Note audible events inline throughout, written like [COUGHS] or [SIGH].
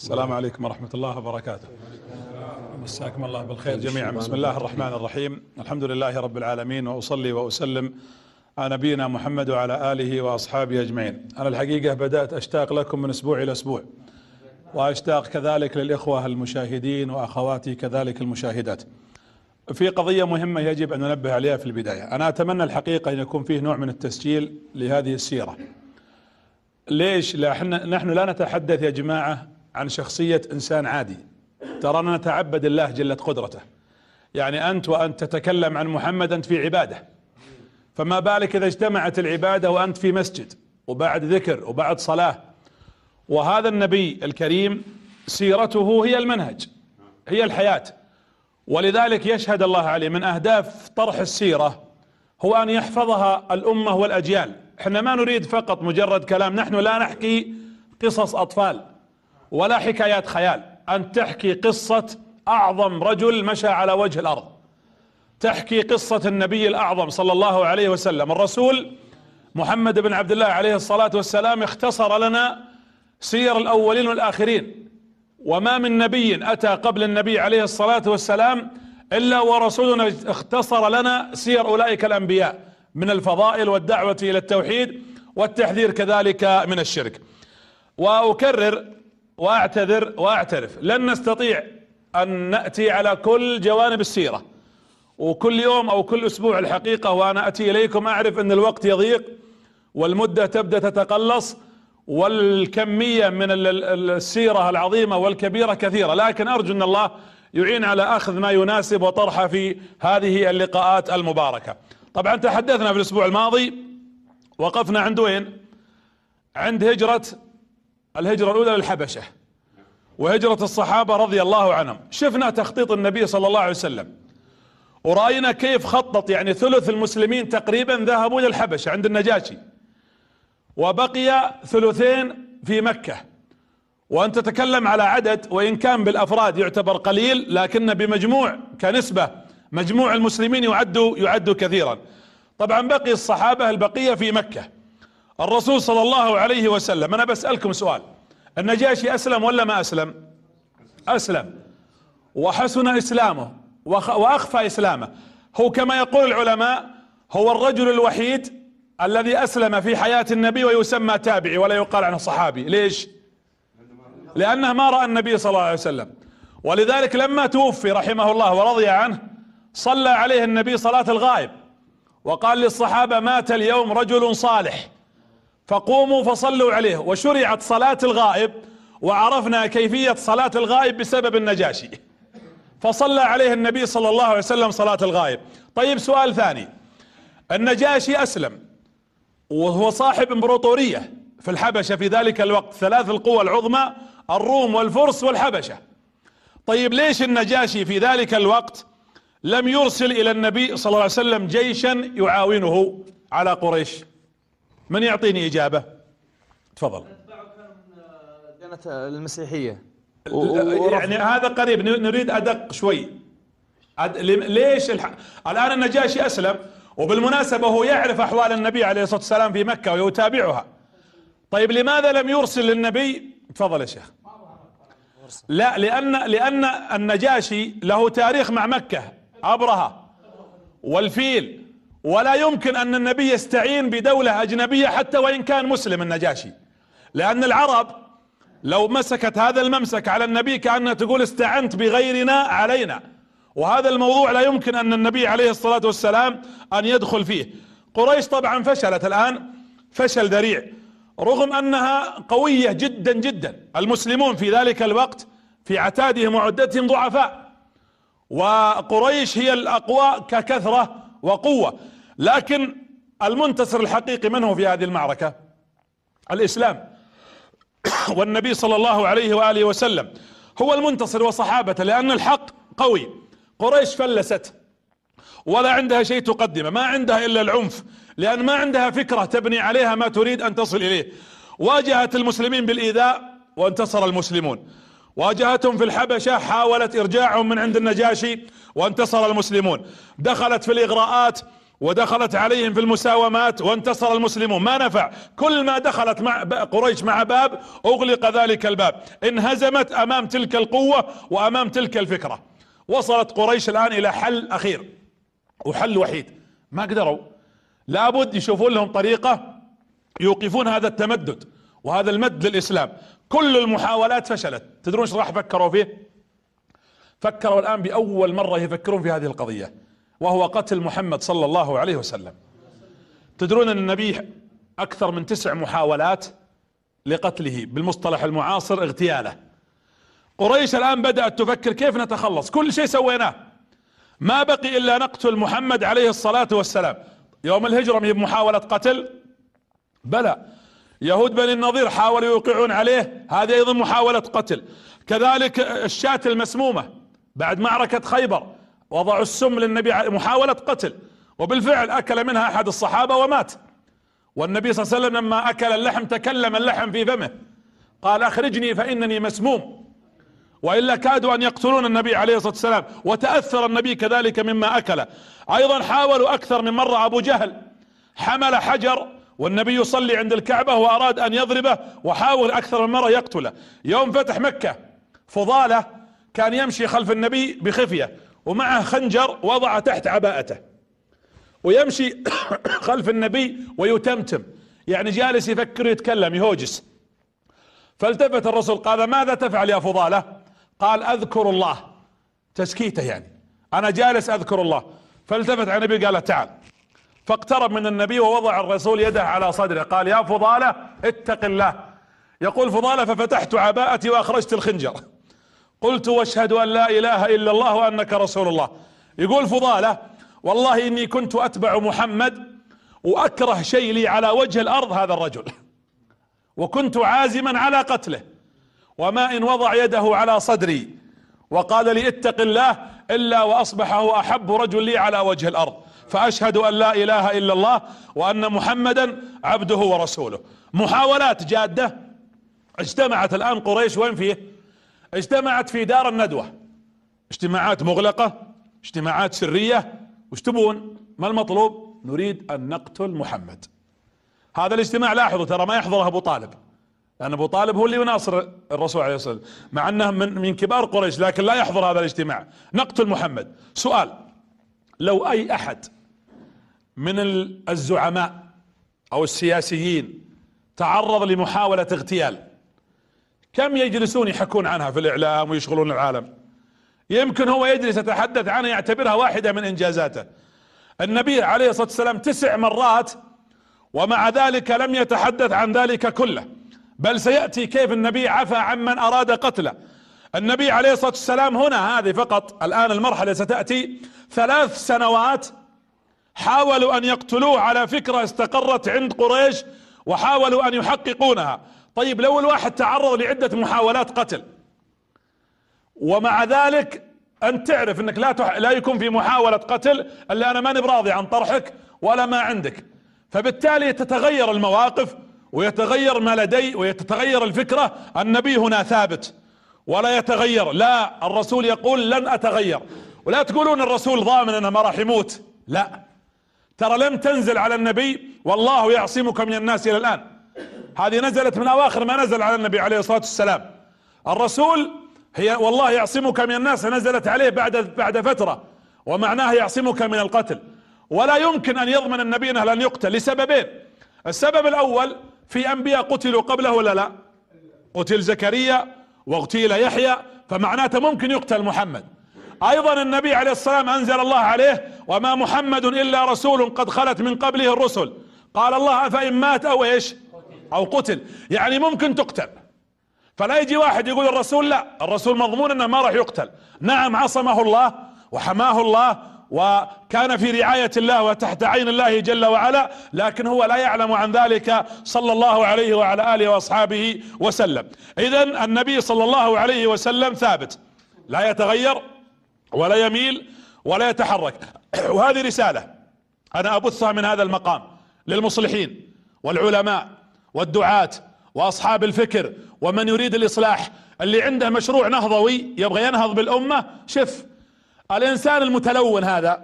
السلام عليكم ورحمة الله وبركاته مساكم الله بالخير جميعا بسم الله الرحمن الرحيم الحمد لله رب العالمين وأصلي وأسلم على نبينا محمد وعلى آله وأصحابه أجمعين أنا الحقيقة بدأت أشتاق لكم من أسبوع إلى أسبوع وأشتاق كذلك للإخوة المشاهدين وأخواتي كذلك المشاهدات في قضية مهمة يجب أن ننبه عليها في البداية أنا أتمنى الحقيقة أن يكون فيه نوع من التسجيل لهذه السيرة ليش؟ نحن لا نتحدث يا جماعة عن شخصية إنسان عادي ترانا نتعبد الله جلة قدرته يعني أنت وأنت تتكلم عن محمد أنت في عبادة فما بالك إذا اجتمعت العبادة وأنت في مسجد وبعد ذكر وبعد صلاة وهذا النبي الكريم سيرته هي المنهج هي الحياة ولذلك يشهد الله عليه من أهداف طرح السيرة هو أن يحفظها الأمة والأجيال احنا ما نريد فقط مجرد كلام نحن لا نحكي قصص أطفال ولا حكايات خيال أن تحكي قصة أعظم رجل مشى على وجه الأرض تحكي قصة النبي الأعظم صلى الله عليه وسلم الرسول محمد بن عبد الله عليه الصلاة والسلام اختصر لنا سير الأولين والآخرين وما من نبي أتى قبل النبي عليه الصلاة والسلام إلا ورسولنا اختصر لنا سير أولئك الأنبياء من الفضائل والدعوة إلى التوحيد والتحذير كذلك من الشرك وأكرر واعتذر واعترف لن نستطيع ان ناتي على كل جوانب السيره وكل يوم او كل اسبوع الحقيقه وانا اتي اليكم اعرف ان الوقت يضيق والمده تبدا تتقلص والكميه من السيره العظيمه والكبيره كثيره لكن ارجو ان الله يعين على اخذ ما يناسب وطرحه في هذه اللقاءات المباركه. طبعا تحدثنا في الاسبوع الماضي وقفنا عند وين؟ عند هجره الهجرة الأولى للحبشة وهجرة الصحابة رضي الله عنهم شفنا تخطيط النبي صلى الله عليه وسلم ورأينا كيف خطط يعني ثلث المسلمين تقريبا ذهبوا للحبشة عند النجاشي وبقي ثلثين في مكة وأن تتكلم على عدد وإن كان بالأفراد يعتبر قليل لكن بمجموع كنسبة مجموع المسلمين يعد يعد كثيرا طبعا بقي الصحابة البقية في مكة الرسول صلى الله عليه وسلم انا بسألكم سؤال النجاشي اسلم ولا ما اسلم اسلم وحسن اسلامه واخفى اسلامه هو كما يقول العلماء هو الرجل الوحيد الذي اسلم في حياة النبي ويسمى تابعي ولا يقال عنه صحابي ليش لانه ما رأى النبي صلى الله عليه وسلم ولذلك لما توفي رحمه الله ورضي عنه صلى عليه النبي صلاة الغائب وقال للصحابة مات اليوم رجل صالح فقوموا فصلوا عليه وشرعت صلاة الغائب وعرفنا كيفية صلاة الغائب بسبب النجاشي فصلى عليه النبي صلى الله عليه وسلم صلاة الغائب طيب سؤال ثاني النجاشي أسلم وهو صاحب امبراطورية في الحبشة في ذلك الوقت ثلاث القوى العظمى الروم والفرس والحبشة طيب ليش النجاشي في ذلك الوقت لم يرسل إلى النبي صلى الله عليه وسلم جيشا يعاونه على قريش من يعطيني إجابة تفضل ديانة المسيحية يعني هذا قريب نريد أدق شوي أد... ليش الح... الآن النجاشي أسلم وبالمناسبة هو يعرف أحوال النبي عليه الصلاة والسلام في مكة ويتابعها طيب لماذا لم يرسل للنبي تفضل يا شيخ لا لأن لأن النجاشي له تاريخ مع مكة أبرهة والفيل ولا يمكن ان النبي يستعين بدولة اجنبية حتى وان كان مسلم النجاشي لان العرب لو مسكت هذا الممسك على النبي كأنها تقول استعنت بغيرنا علينا وهذا الموضوع لا يمكن ان النبي عليه الصلاة والسلام ان يدخل فيه قريش طبعا فشلت الان فشل ذريع رغم انها قوية جدا جدا المسلمون في ذلك الوقت في عتادهم وعدتهم ضعفاء وقريش هي الاقوى ككثرة وقوة لكن المنتصر الحقيقي من هو في هذه المعركة الإسلام [COUGHS] والنبي صلى الله عليه وآله وسلم هو المنتصر وصحابته لأن الحق قوي قريش فلست ولا عندها شيء تقدمه ما عندها إلا العنف لأن ما عندها فكرة تبني عليها ما تريد أن تصل إليه واجهت المسلمين بالإيذاء وانتصر المسلمون واجهتهم في الحبشة حاولت إرجاعهم من عند النجاشي وانتصر المسلمون دخلت في الإغراءات ودخلت عليهم في المساومات وانتصر المسلمون ما نفع كل ما دخلت مع قريش مع باب اغلق ذلك الباب انهزمت امام تلك القوة وامام تلك الفكرة وصلت قريش الان الى حل اخير وحل وحيد ما قدروا لابد يشوفون لهم طريقة يوقفون هذا التمدد وهذا المد للاسلام كل المحاولات فشلت تدرون ايش راح فكروا فيه فكروا الان باول مرة يفكرون في هذه القضية وهو قتل محمد صلى الله عليه وسلم تدرون ان النبي اكثر من تسع محاولات لقتله بالمصطلح المعاصر اغتياله قريش الان بدأت تفكر كيف نتخلص كل شيء سويناه ما بقي الا نقتل محمد عليه الصلاة والسلام يوم الهجرة هي محاولة قتل بلى يهود بني النظير حاولوا يوقعون عليه هذه ايضا محاولة قتل كذلك الشاة المسمومة بعد معركة خيبر وضعوا السم للنبي محاولة قتل وبالفعل اكل منها احد الصحابة ومات والنبي صلى الله عليه وسلم لما اكل اللحم تكلم اللحم في فمه قال اخرجني فانني مسموم والا كادوا ان يقتلون النبي عليه الصلاه والسلام وتاثر النبي كذلك مما اكل ايضا حاولوا اكثر من مره ابو جهل حمل حجر والنبي يصلي عند الكعبه واراد ان يضربه وحاول اكثر من مره يقتله يوم فتح مكه فضاله كان يمشي خلف النبي بخفيه ومعه خنجر وضع تحت عباءته ويمشي [COUGHS] خلف النبي ويتمتم يعني جالس يفكر يتكلم يهوجس فالتفت الرسول قال ماذا تفعل يا فضالة قال اذكر الله تسكيته يعني انا جالس اذكر الله فالتفت على النبي قال تعال فاقترب من النبي ووضع الرسول يده على صدره قال يا فضالة اتق الله يقول فضالة ففتحت عباءتي واخرجت الخنجر قلت واشهد ان لا اله الا الله وانك رسول الله يقول فضاله والله اني كنت اتبع محمد واكره شيء لي على وجه الارض هذا الرجل وكنت عازما على قتله وما ان وضع يده على صدري وقال لي اتق الله الا واصبح هو احب رجل لي على وجه الارض فاشهد ان لا اله الا الله وان محمدا عبده ورسوله محاولات جاده اجتمعت الان قريش وين فيه اجتمعت في دار الندوة اجتماعات مغلقة اجتماعات سرية وش تبون ما المطلوب نريد ان نقتل محمد هذا الاجتماع لاحظوا ترى ما يحضره ابو طالب لان ابو طالب هو اللي يناصر الرسول عليه الصلاه والسلام مع انه من من كبار قريش لكن لا يحضر هذا الاجتماع نقتل محمد سؤال لو اي احد من الزعماء او السياسيين تعرض لمحاولة اغتيال كم يجلسون يحكون عنها في الاعلام ويشغلون العالم يمكن هو يجلس يتحدث عنها يعتبرها واحده من انجازاته النبي عليه الصلاه والسلام تسع مرات ومع ذلك لم يتحدث عن ذلك كله بل سياتي كيف النبي عفى عمن اراد قتله النبي عليه الصلاه والسلام هنا هذه فقط الان المرحله ستاتي ثلاث سنوات حاولوا ان يقتلوه على فكره استقرت عند قريش وحاولوا ان يحققونها طيب لو الواحد تعرض لعدة محاولات قتل ومع ذلك انت تعرف انك لا تح... لا يكون في محاولة قتل الا انا ماني براضي عن طرحك ولا ما عندك فبالتالي تتغير المواقف ويتغير ما لدي ويتغير الفكرة النبي هنا ثابت ولا يتغير لا الرسول يقول لن اتغير ولا تقولون الرسول ضامن انه ما راح يموت لا ترى لم تنزل على النبي والله يعصمك من الناس الى الان هذه نزلت من اواخر ما نزل على النبي عليه الصلاة والسلام الرسول هي والله يعصمك من الناس نزلت عليه بعد بعد فترة ومعناها يعصمك من القتل ولا يمكن ان يضمن النبي انه لن يقتل لسببين السبب الاول في انبياء قتلوا قبله ولا لا قتل زكريا واغتيل يحيى فمعناته ممكن يقتل محمد ايضا النبي عليه السلام انزل الله عليه وما محمد الا رسول قد خلت من قبله الرسل قال الله افان مات او ايش او قتل يعني ممكن تقتل فلا يجي واحد يقول الرسول لا الرسول مضمون انه ما راح يقتل نعم عصمه الله وحماه الله وكان في رعاية الله وتحت عين الله جل وعلا لكن هو لا يعلم عن ذلك صلى الله عليه وعلى آله وأصحابه وسلم إذا النبي صلى الله عليه وسلم ثابت لا يتغير ولا يميل ولا يتحرك وهذه رسالة أنا أبثها من هذا المقام للمصلحين والعلماء والدعاة واصحاب الفكر ومن يريد الاصلاح اللي عنده مشروع نهضوي يبغى ينهض بالامة شف الانسان المتلون هذا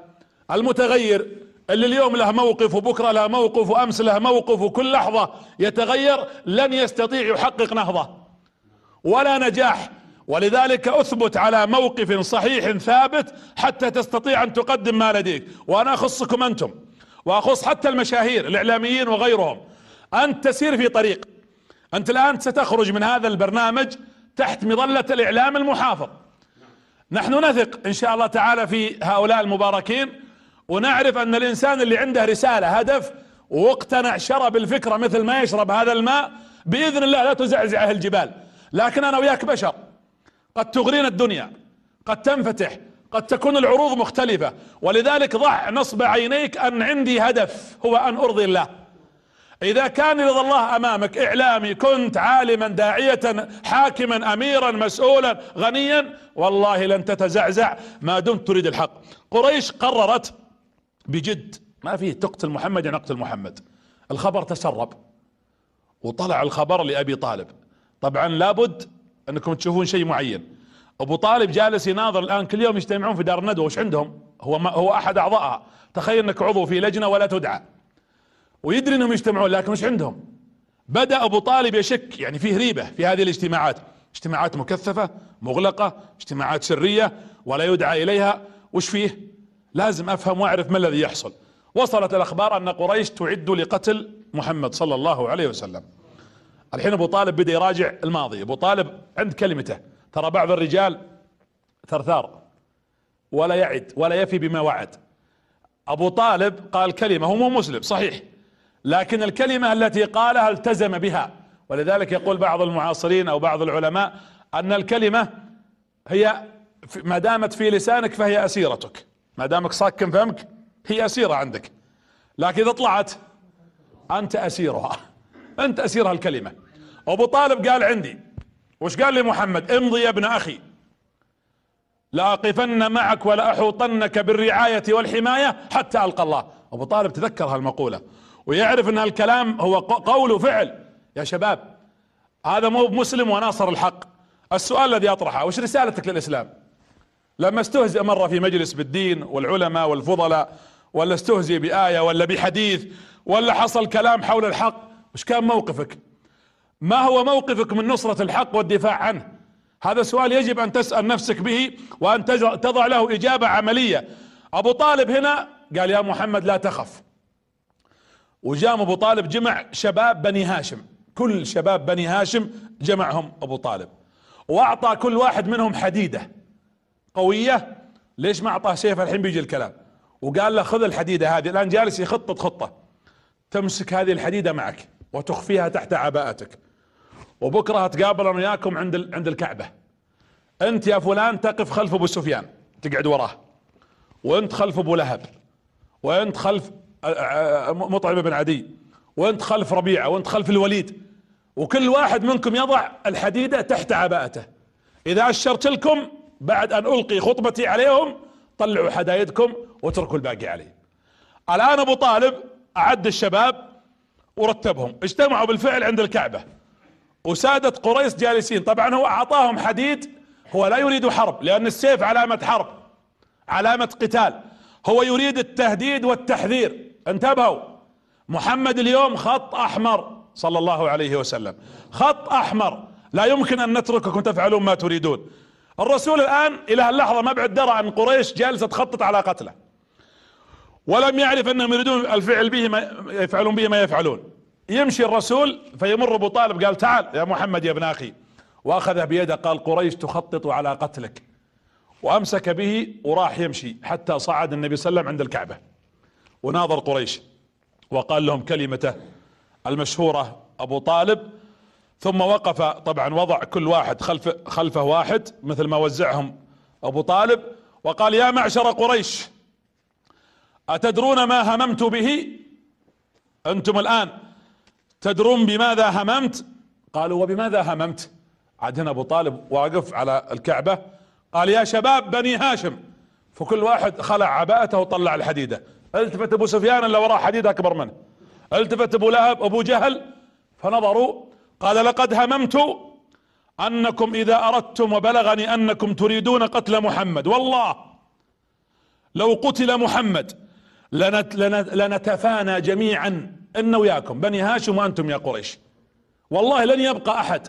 المتغير اللي اليوم له موقف وبكرة له موقف وامس له موقف وكل لحظة يتغير لن يستطيع يحقق نهضة ولا نجاح ولذلك اثبت على موقف صحيح ثابت حتى تستطيع ان تقدم ما لديك وانا اخصكم انتم واخص حتى المشاهير الاعلاميين وغيرهم انت تسير في طريق أنت الآن ستخرج من هذا البرنامج تحت مظلة الإعلام المحافظ نحن نثق إن شاء الله تعالى في هؤلاء المباركين ونعرف أن الإنسان اللي عنده رسالة هدف واقتنع شرب الفكرة مثل ما يشرب هذا الماء بإذن الله لا تزعزعه الجبال لكن أنا وياك بشر قد تغرينا الدنيا قد تنفتح قد تكون العروض مختلفة ولذلك ضع نصب عينيك أن عندي هدف هو أن أرضي الله اذا كان رضا الله امامك اعلامي كنت عالما داعية حاكما اميرا مسؤولا غنيا والله لن تتزعزع ما دمت تريد الحق قريش قررت بجد ما فيه تقتل محمد يعني اقتل محمد الخبر تسرب وطلع الخبر لابي طالب طبعا لابد انكم تشوفون شيء معين ابو طالب جالس يناظر الان كل يوم يجتمعون في دار الندوه وش عندهم هو ما هو احد اعضائها تخيل انك عضو في لجنه ولا تدعى ويدري انهم يجتمعون لكن مش عندهم بدأ ابو طالب يشك يعني فيه ريبة في هذه الاجتماعات اجتماعات مكثفة مغلقة اجتماعات سرية ولا يدعى اليها وش فيه لازم افهم واعرف ما الذي يحصل وصلت الاخبار ان قريش تعد لقتل محمد صلى الله عليه وسلم الحين ابو طالب بدا يراجع الماضي ابو طالب عند كلمته ترى بعض الرجال ثرثار ولا يعد ولا يفي بما وعد ابو طالب قال كلمة هو مو مسلم صحيح لكن الكلمة التي قالها التزم بها ولذلك يقول بعض المعاصرين او بعض العلماء ان الكلمة هي ما دامت في لسانك فهي اسيرتك ما دامك ساكن فمك هي اسيرة عندك لكن اذا طلعت انت اسيرها انت اسير الكلمة ابو طالب قال عندي وش قال لي محمد امضي يا ابن اخي لاقفن معك ولاحوطنك بالرعاية والحماية حتى القى الله ابو طالب تذكر هالمقولة ويعرف ان الكلام هو قول وفعل يا شباب هذا مو مسلم وناصر الحق السؤال الذي اطرحه وش رسالتك للاسلام لما استهزئ مره في مجلس بالدين والعلماء والفضلاء ولا استهزئ بايه ولا بحديث ولا حصل كلام حول الحق وش كان موقفك ما هو موقفك من نصره الحق والدفاع عنه هذا سؤال يجب ان تسال نفسك به وان تضع له اجابه عمليه ابو طالب هنا قال يا محمد لا تخف وجام ابو طالب جمع شباب بني هاشم كل شباب بني هاشم جمعهم ابو طالب واعطى كل واحد منهم حديده قويه ليش ما اعطاه سيف الحين بيجي الكلام وقال له خذ الحديده هذه الان جالس يخطط خطه تمسك هذه الحديده معك وتخفيها تحت عباءتك وبكره اتقابل انا وياكم عند عند الكعبه انت يا فلان تقف خلف ابو سفيان تقعد وراه وانت خلف ابو لهب وانت خلف مطعم بن عدي وانت خلف ربيعه وانت خلف الوليد وكل واحد منكم يضع الحديده تحت عباءته اذا اشرت لكم بعد ان القي خطبتي عليهم طلعوا حدايدكم واتركوا الباقي علي الان ابو طالب اعد الشباب ورتبهم اجتمعوا بالفعل عند الكعبه وسادة قريش جالسين طبعا هو اعطاهم حديد هو لا يريد حرب لان السيف علامة حرب علامة قتال هو يريد التهديد والتحذير انتبهوا محمد اليوم خط احمر صلى الله عليه وسلم خط احمر لا يمكن ان نترككم تفعلون ما تريدون الرسول الان الى هاللحظة ما بعد درى ان قريش جالسة تخطط على قتله ولم يعرف انهم يريدون الفعل به ما يفعلون به ما يفعلون يمشي الرسول فيمر ابو طالب قال تعال يا محمد يا ابن اخي واخذه بيده قال قريش تخطط على قتلك وامسك به وراح يمشي حتى صعد النبي صلى الله عليه وسلم عند الكعبه وناظر قريش وقال لهم كلمته المشهورة ابو طالب ثم وقف طبعا وضع كل واحد خلف خلفه واحد مثل ما وزعهم ابو طالب وقال يا معشر قريش اتدرون ما هممت به انتم الان تدرون بماذا هممت قالوا وبماذا هممت عاد هنا ابو طالب واقف على الكعبة قال يا شباب بني هاشم فكل واحد خلع عباءته وطلع الحديدة التفت ابو سفيان اللي وراه حديد اكبر منه التفت ابو لهب ابو جهل فنظروا قال لقد هممت انكم اذا اردتم وبلغني انكم تريدون قتل محمد والله لو قتل محمد لنت لنت لنتفانى جميعا ان وياكم بني هاشم وانتم يا قريش والله لن يبقى احد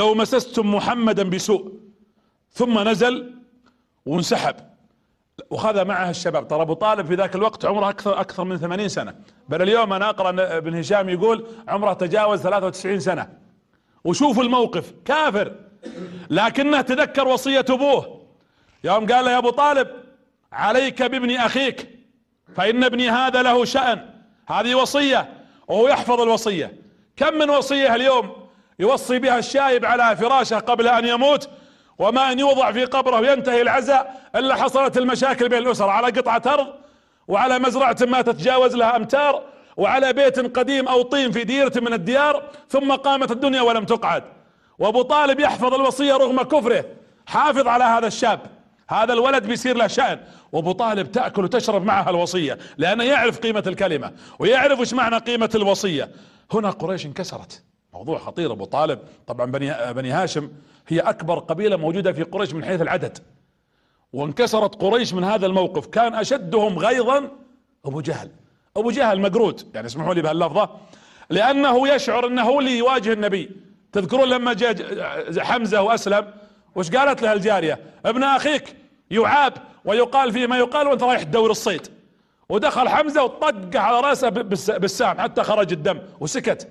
لو مسستم محمدا بسوء ثم نزل وانسحب وخذ معها الشباب ترى ابو طالب في ذاك الوقت عمره اكثر اكثر من 80 سنه بل اليوم انا اقرا ابن هشام يقول عمره تجاوز 93 سنه وشوفوا الموقف كافر لكنه تذكر وصيه ابوه يوم قال له يا ابو طالب عليك بابن اخيك فان ابني هذا له شان هذه وصيه وهو يحفظ الوصيه كم من وصيه اليوم يوصي بها الشايب على فراشه قبل ان يموت وما ان يوضع في قبره وينتهي العزاء الا حصلت المشاكل بين الاسر على قطعة ارض وعلى مزرعة ما تتجاوز لها امتار وعلى بيت قديم او طين في ديرة من الديار ثم قامت الدنيا ولم تقعد وابو طالب يحفظ الوصية رغم كفره حافظ على هذا الشاب هذا الولد بيصير له شأن وابو طالب تأكل وتشرب معها الوصية لانه يعرف قيمة الكلمة ويعرف ايش معنى قيمة الوصية هنا قريش انكسرت موضوع خطير ابو طالب طبعا بني, بني هاشم هي اكبر قبيلة موجودة في قريش من حيث العدد وانكسرت قريش من هذا الموقف كان اشدهم غيظا ابو جهل ابو جهل مقرود يعني اسمحوا لي بهاللفظة لانه يشعر انه هو اللي يواجه النبي تذكرون لما جاء حمزة واسلم وش قالت لها الجارية ابن اخيك يعاب ويقال فيه ما يقال وانت رايح تدور الصيد ودخل حمزة وطق على رأسه بالسام حتى خرج الدم وسكت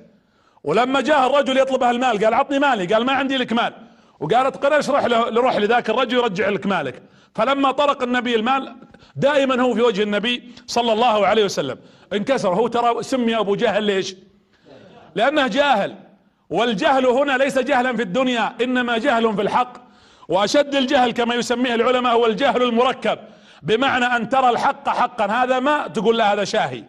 ولما جاء الرجل يطلب المال قال عطني مالي قال ما عندي لك مال وقالت قل اشرح له روح لذاك الرجل يرجع لك مالك فلما طرق النبي المال دائما هو في وجه النبي صلى الله عليه وسلم انكسر هو ترى سمي ابو جهل ليش لانه جاهل والجهل هنا ليس جهلا في الدنيا انما جهل في الحق واشد الجهل كما يسميه العلماء هو الجهل المركب بمعنى ان ترى الحق حقا هذا ماء تقول له هذا شاهي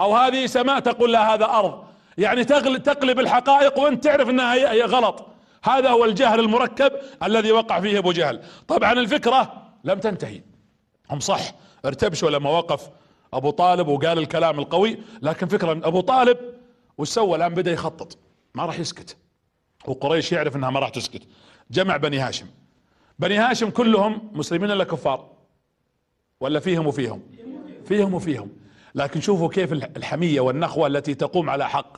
او هذه سماء تقول له هذا ارض يعني تقلب الحقائق وانت تعرف انها غلط هذا هو الجهل المركب الذي وقع فيه ابو جهل طبعا الفكرة لم تنتهي هم صح ارتبشوا لما وقف ابو طالب وقال الكلام القوي لكن فكرة ابو طالب وش سوى الان بدأ يخطط ما راح يسكت وقريش يعرف انها ما راح تسكت جمع بني هاشم بني هاشم كلهم مسلمين ولا كفار ولا فيهم وفيهم فيهم وفيهم لكن شوفوا كيف الحمية والنخوة التي تقوم على حق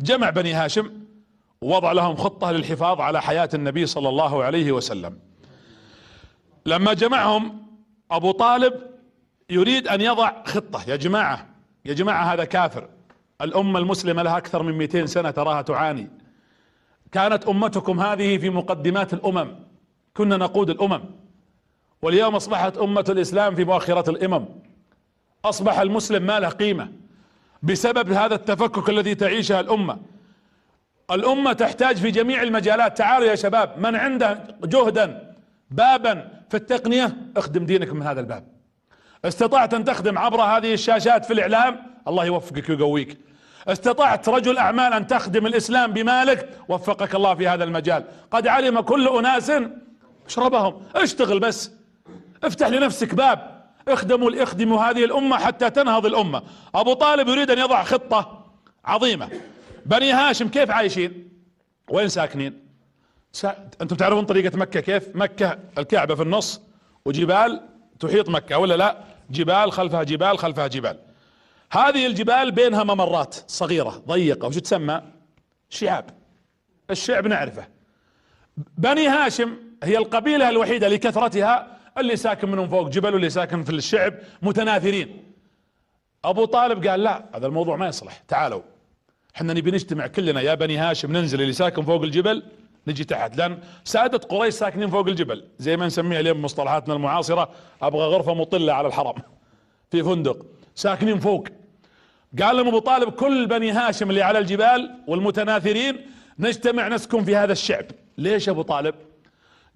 جمع بني هاشم ووضع لهم خطة للحفاظ على حياة النبي صلى الله عليه وسلم لما جمعهم ابو طالب يريد ان يضع خطة يا جماعة يا جماعة هذا كافر الامة المسلمة لها اكثر من 200 سنة تراها تعاني كانت امتكم هذه في مقدمات الامم كنا نقود الامم واليوم اصبحت امة الاسلام في مؤخرة الامم اصبح المسلم ما له قيمة بسبب هذا التفكك الذي تعيشه الامة الأمة تحتاج في جميع المجالات تعالوا يا شباب من عنده جهدا بابا في التقنية اخدم دينك من هذا الباب استطعت أن تخدم عبر هذه الشاشات في الإعلام الله يوفقك ويقويك استطعت رجل أعمال أن تخدم الإسلام بمالك وفقك الله في هذا المجال قد علم كل أناس اشربهم اشتغل بس افتح لنفسك باب اخدموا اخدموا هذه الأمة حتى تنهض الأمة أبو طالب يريد أن يضع خطة عظيمة بني هاشم كيف عايشين وين ساكنين سا... انتم تعرفون طريقة مكة كيف مكة الكعبة في النص وجبال تحيط مكة ولا لا جبال خلفها جبال خلفها جبال هذه الجبال بينها ممرات صغيرة ضيقة وش تسمى شعاب الشعب نعرفه بني هاشم هي القبيلة الوحيدة لكثرتها اللي ساكن منهم فوق جبل واللي ساكن في الشعب متناثرين ابو طالب قال لا هذا الموضوع ما يصلح تعالوا احنا نبي نجتمع كلنا يا بني هاشم ننزل اللي ساكن فوق الجبل نجي تحت لان سادة قريش ساكنين فوق الجبل زي ما نسميها اليوم بمصطلحاتنا المعاصرة ابغى غرفة مطلة على الحرم في فندق ساكنين فوق قال لهم ابو طالب كل بني هاشم اللي على الجبال والمتناثرين نجتمع نسكن في هذا الشعب ليش ابو طالب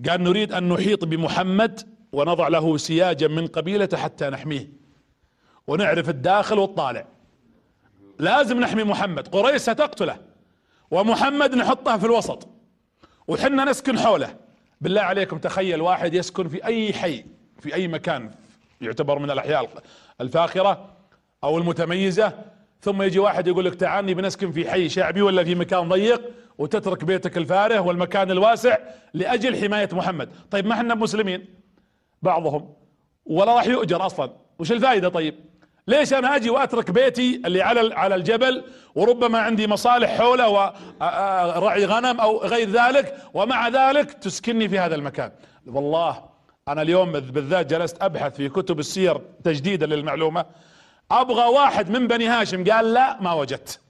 قال نريد ان نحيط بمحمد ونضع له سياجا من قبيلته حتى نحميه ونعرف الداخل والطالع لازم نحمي محمد قريش ستقتله ومحمد نحطه في الوسط وحنا نسكن حوله بالله عليكم تخيل واحد يسكن في اي حي في اي مكان يعتبر من الاحياء الفاخره او المتميزه ثم يجي واحد يقول لك تعالني بنسكن في حي شعبي ولا في مكان ضيق وتترك بيتك الفاره والمكان الواسع لاجل حمايه محمد طيب ما احنا مسلمين بعضهم ولا راح يؤجر اصلا وش الفائده طيب ليش انا اجي واترك بيتي اللي على على الجبل وربما عندي مصالح حوله ورعي غنم او غير ذلك ومع ذلك تسكنني في هذا المكان والله انا اليوم بالذات جلست ابحث في كتب السير تجديدا للمعلومه ابغى واحد من بني هاشم قال لا ما وجدت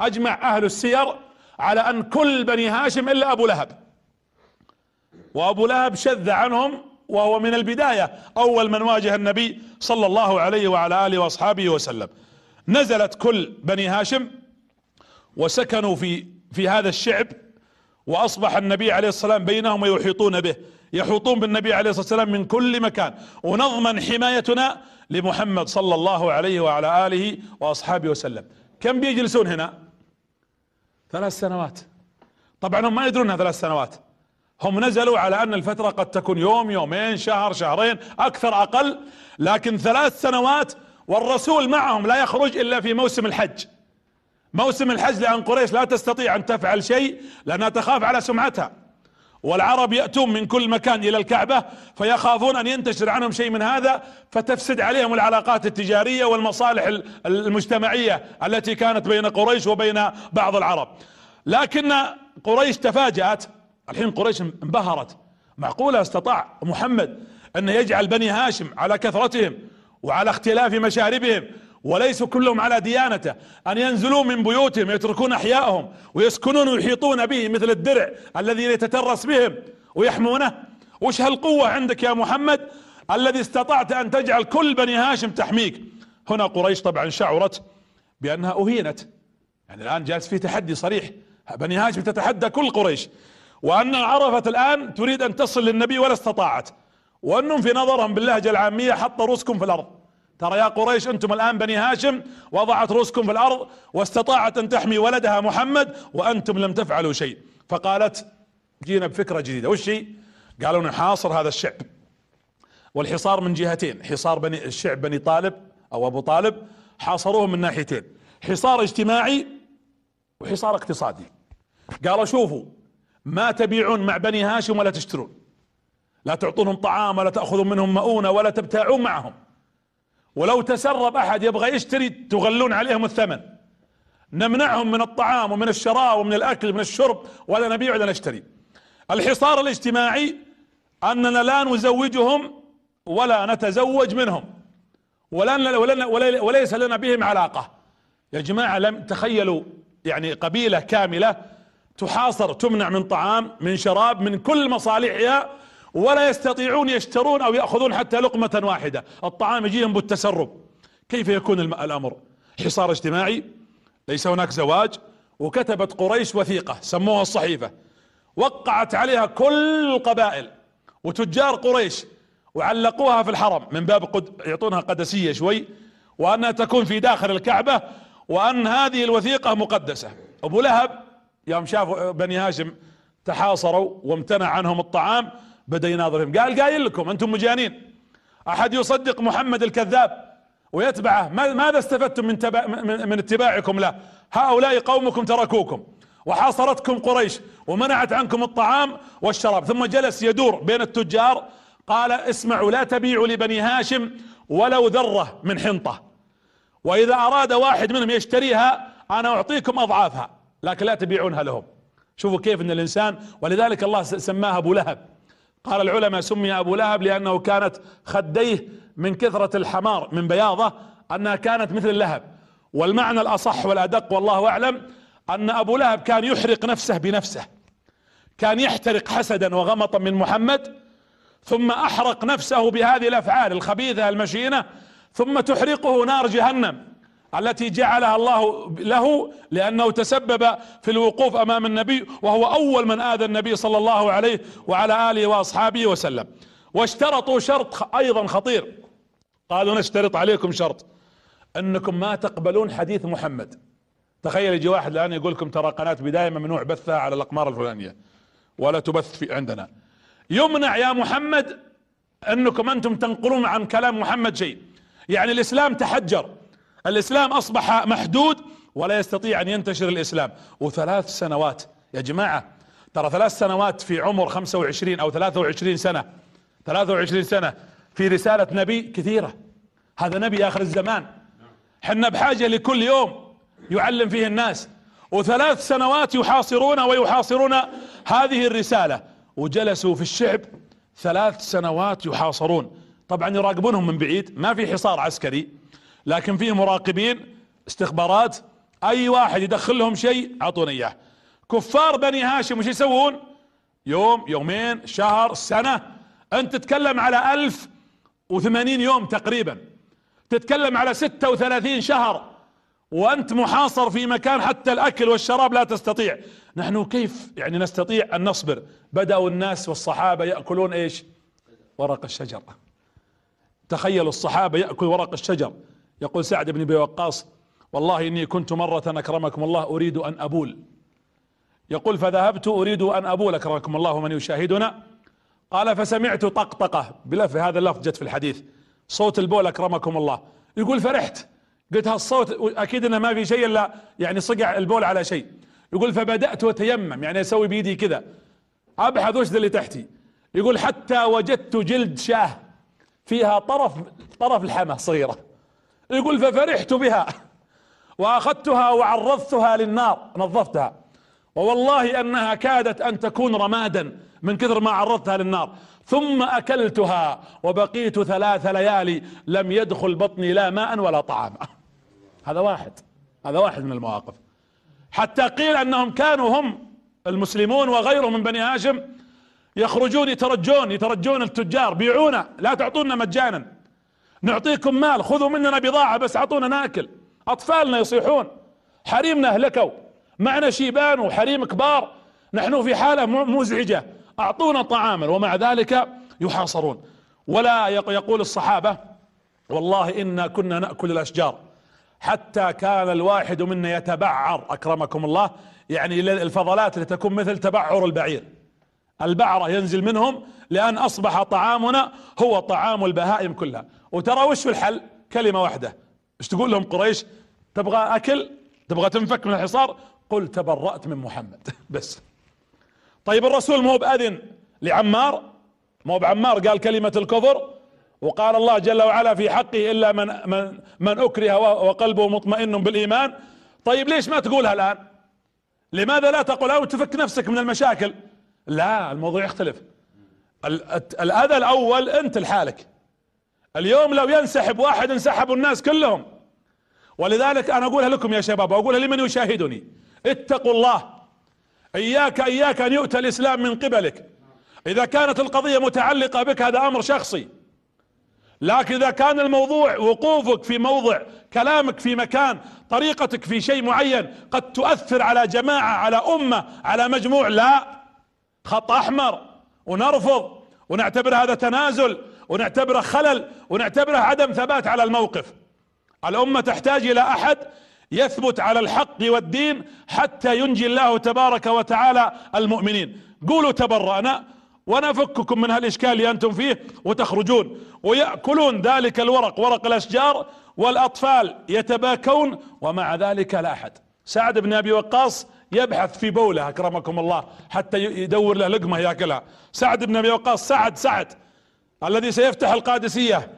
اجمع اهل السير على ان كل بني هاشم الا ابو لهب وابو لهب شذ عنهم وهو من البداية اول من واجه النبي صلى الله عليه وعلى اله واصحابه وسلم نزلت كل بني هاشم وسكنوا في في هذا الشعب واصبح النبي عليه الصلاه والسلام بينهم ويحيطون به يحوطون بالنبي عليه الصلاه والسلام من كل مكان ونضمن حمايتنا لمحمد صلى الله عليه وعلى اله واصحابه وسلم كم بيجلسون هنا ثلاث سنوات طبعا هم ما يدرون ثلاث سنوات هم نزلوا على ان الفترة قد تكون يوم يومين شهر شهرين اكثر اقل لكن ثلاث سنوات والرسول معهم لا يخرج الا في موسم الحج موسم الحج لان قريش لا تستطيع ان تفعل شيء لانها تخاف على سمعتها والعرب ياتون من كل مكان الى الكعبه فيخافون ان ينتشر عنهم شيء من هذا فتفسد عليهم العلاقات التجاريه والمصالح المجتمعيه التي كانت بين قريش وبين بعض العرب لكن قريش تفاجات الحين قريش انبهرت معقولة استطاع محمد ان يجعل بني هاشم على كثرتهم وعلى اختلاف مشاربهم وليسوا كلهم على ديانته ان ينزلوا من بيوتهم يتركون احياءهم ويسكنون ويحيطون به مثل الدرع الذي يتترس بهم ويحمونه وش هالقوة عندك يا محمد الذي استطعت ان تجعل كل بني هاشم تحميك هنا قريش طبعا شعرت بانها اهينت يعني الان جالس في تحدي صريح بني هاشم تتحدى كل قريش وأن عرفت الآن تريد أن تصل للنبي ولا استطاعت وأنهم في نظرهم باللهجة العامية حط رؤوسكم في الأرض ترى يا قريش أنتم الآن بني هاشم وضعت رؤوسكم في الأرض واستطاعت أن تحمي ولدها محمد وأنتم لم تفعلوا شيء فقالت جينا بفكرة جديدة وش هي؟ قالوا نحاصر هذا الشعب والحصار من جهتين حصار بني الشعب بني طالب أو أبو طالب حاصروهم من ناحيتين حصار اجتماعي وحصار اقتصادي قالوا شوفوا ما تبيعون مع بني هاشم ولا تشترون لا تعطونهم طعام ولا تأخذون منهم مؤونة ولا تبتاعون معهم ولو تسرب أحد يبغى يشتري تغلون عليهم الثمن نمنعهم من الطعام ومن الشراء ومن الأكل ومن الشرب ولا نبيع ولا نشتري الحصار الاجتماعي أننا لا نزوجهم ولا نتزوج منهم ولن ولن وليس لنا بهم علاقة يا جماعة لم تخيلوا يعني قبيلة كاملة تحاصر تمنع من طعام من شراب من كل مصالحها ولا يستطيعون يشترون او ياخذون حتى لقمه واحده الطعام يجيهم بالتسرب كيف يكون الامر حصار اجتماعي ليس هناك زواج وكتبت قريش وثيقه سموها الصحيفه وقعت عليها كل القبائل وتجار قريش وعلقوها في الحرم من باب قد يعطونها قدسيه شوي وانها تكون في داخل الكعبه وان هذه الوثيقه مقدسه ابو لهب يوم شافوا بني هاشم تحاصروا وامتنع عنهم الطعام بدا يناظرهم قال قايل لكم انتم مجانين احد يصدق محمد الكذاب ويتبعه ماذا استفدتم من, تبع من, من اتباعكم له هؤلاء قومكم تركوكم وحاصرتكم قريش ومنعت عنكم الطعام والشراب ثم جلس يدور بين التجار قال اسمعوا لا تبيعوا لبني هاشم ولو ذرة من حنطة واذا اراد واحد منهم يشتريها انا اعطيكم اضعافها لكن لا تبيعونها لهم شوفوا كيف ان الانسان ولذلك الله سماها ابو لهب قال العلماء سمي ابو لهب لانه كانت خديه من كثرة الحمار من بياضه انها كانت مثل اللهب والمعنى الاصح والادق والله اعلم ان ابو لهب كان يحرق نفسه بنفسه كان يحترق حسدا وغمطا من محمد ثم احرق نفسه بهذه الافعال الخبيثه المشينه ثم تحرقه نار جهنم التي جعلها الله له لأنه تسبب في الوقوف أمام النبي وهو أول من آذى النبي صلى الله عليه وعلى آله وأصحابه وسلم واشترطوا شرط أيضا خطير قالوا نشترط عليكم شرط أنكم ما تقبلون حديث محمد تخيل يجي واحد الآن يقول لكم ترى قناة بداية ممنوع بثها على الأقمار الفلانية ولا تبث في عندنا يمنع يا محمد أنكم أنتم تنقلون عن كلام محمد شيء يعني الإسلام تحجر الاسلام اصبح محدود ولا يستطيع ان ينتشر الاسلام وثلاث سنوات يا جماعة ترى ثلاث سنوات في عمر 25 او 23 سنة 23 سنة في رسالة نبي كثيرة هذا نبي اخر الزمان حنا بحاجة لكل يوم يعلم فيه الناس وثلاث سنوات يحاصرون ويحاصرون هذه الرسالة وجلسوا في الشعب ثلاث سنوات يحاصرون طبعا يراقبونهم من بعيد ما في حصار عسكري لكن فيه مراقبين استخبارات اي واحد يدخل لهم شيء اعطونا اياه كفار بني هاشم وش يسوون يوم يومين شهر سنة انت تتكلم على الف وثمانين يوم تقريبا تتكلم على ستة وثلاثين شهر وانت محاصر في مكان حتى الاكل والشراب لا تستطيع نحن كيف يعني نستطيع ان نصبر بدأوا الناس والصحابة يأكلون ايش ورق الشجر تخيلوا الصحابة يأكل ورق الشجر يقول سعد بن ابي وقاص والله اني كنت مرة اكرمكم الله اريد ان ابول يقول فذهبت اريد ان ابول اكرمكم الله من يشاهدنا قال فسمعت طقطقة بلف هذا اللفظ جت في الحديث صوت البول اكرمكم الله يقول فرحت قلت هالصوت اكيد انه ما في شيء الا يعني صقع البول على شيء يقول فبدأت اتيمم يعني اسوي بيدي كذا ابحث وش اللي تحتي يقول حتى وجدت جلد شاه فيها طرف طرف الحمى صغيره يقول ففرحت بها واخذتها وعرضتها للنار نظفتها ووالله انها كادت ان تكون رمادا من كثر ما عرضتها للنار ثم اكلتها وبقيت ثلاث ليالي لم يدخل بطني لا ماء ولا طعام هذا واحد هذا واحد من المواقف حتى قيل انهم كانوا هم المسلمون وغيرهم من بني هاشم يخرجون يترجون يترجون التجار بيعونا لا تعطونا مجانا نعطيكم مال خذوا مننا بضاعة بس اعطونا ناكل اطفالنا يصيحون حريمنا اهلكوا معنا شيبان وحريم كبار نحن في حالة مزعجة اعطونا طعاما ومع ذلك يحاصرون ولا يقول الصحابة والله انا كنا نأكل الاشجار حتى كان الواحد منا يتبعر اكرمكم الله يعني الفضلات اللي تكون مثل تبعر البعير البعرة ينزل منهم لان اصبح طعامنا هو طعام البهائم كلها وترى وش الحل كلمة واحدة ايش تقول لهم قريش تبغى اكل تبغى تنفك من الحصار قل تبرأت من محمد [LAUGHS] بس طيب الرسول مو بأذن لعمار مو بعمار قال كلمة الكفر وقال الله جل وعلا في حقه إلا من, من, من أكره وقلبه مطمئن بالإيمان طيب ليش ما تقولها الآن لماذا لا تقول أو تفك نفسك من المشاكل لا الموضوع يختلف الأذى الأول أنت لحالك اليوم لو ينسحب واحد انسحبوا الناس كلهم ولذلك انا اقولها لكم يا شباب واقولها لمن يشاهدني اتقوا الله اياك اياك ان يؤتى الاسلام من قبلك اذا كانت القضية متعلقة بك هذا امر شخصي لكن اذا كان الموضوع وقوفك في موضع كلامك في مكان طريقتك في شيء معين قد تؤثر على جماعة على امة على مجموع لا خط احمر ونرفض ونعتبر هذا تنازل ونعتبره خلل ونعتبره عدم ثبات على الموقف الامه تحتاج الى احد يثبت على الحق والدين حتى ينجي الله تبارك وتعالى المؤمنين قولوا تبرأنا ونفككم من هالاشكال اللي انتم فيه وتخرجون ويأكلون ذلك الورق ورق الاشجار والاطفال يتباكون ومع ذلك لا احد سعد بن ابي وقاص يبحث في بوله اكرمكم الله حتى يدور له لقمه ياكلها سعد بن ابي وقاص سعد سعد الذي سيفتح القادسية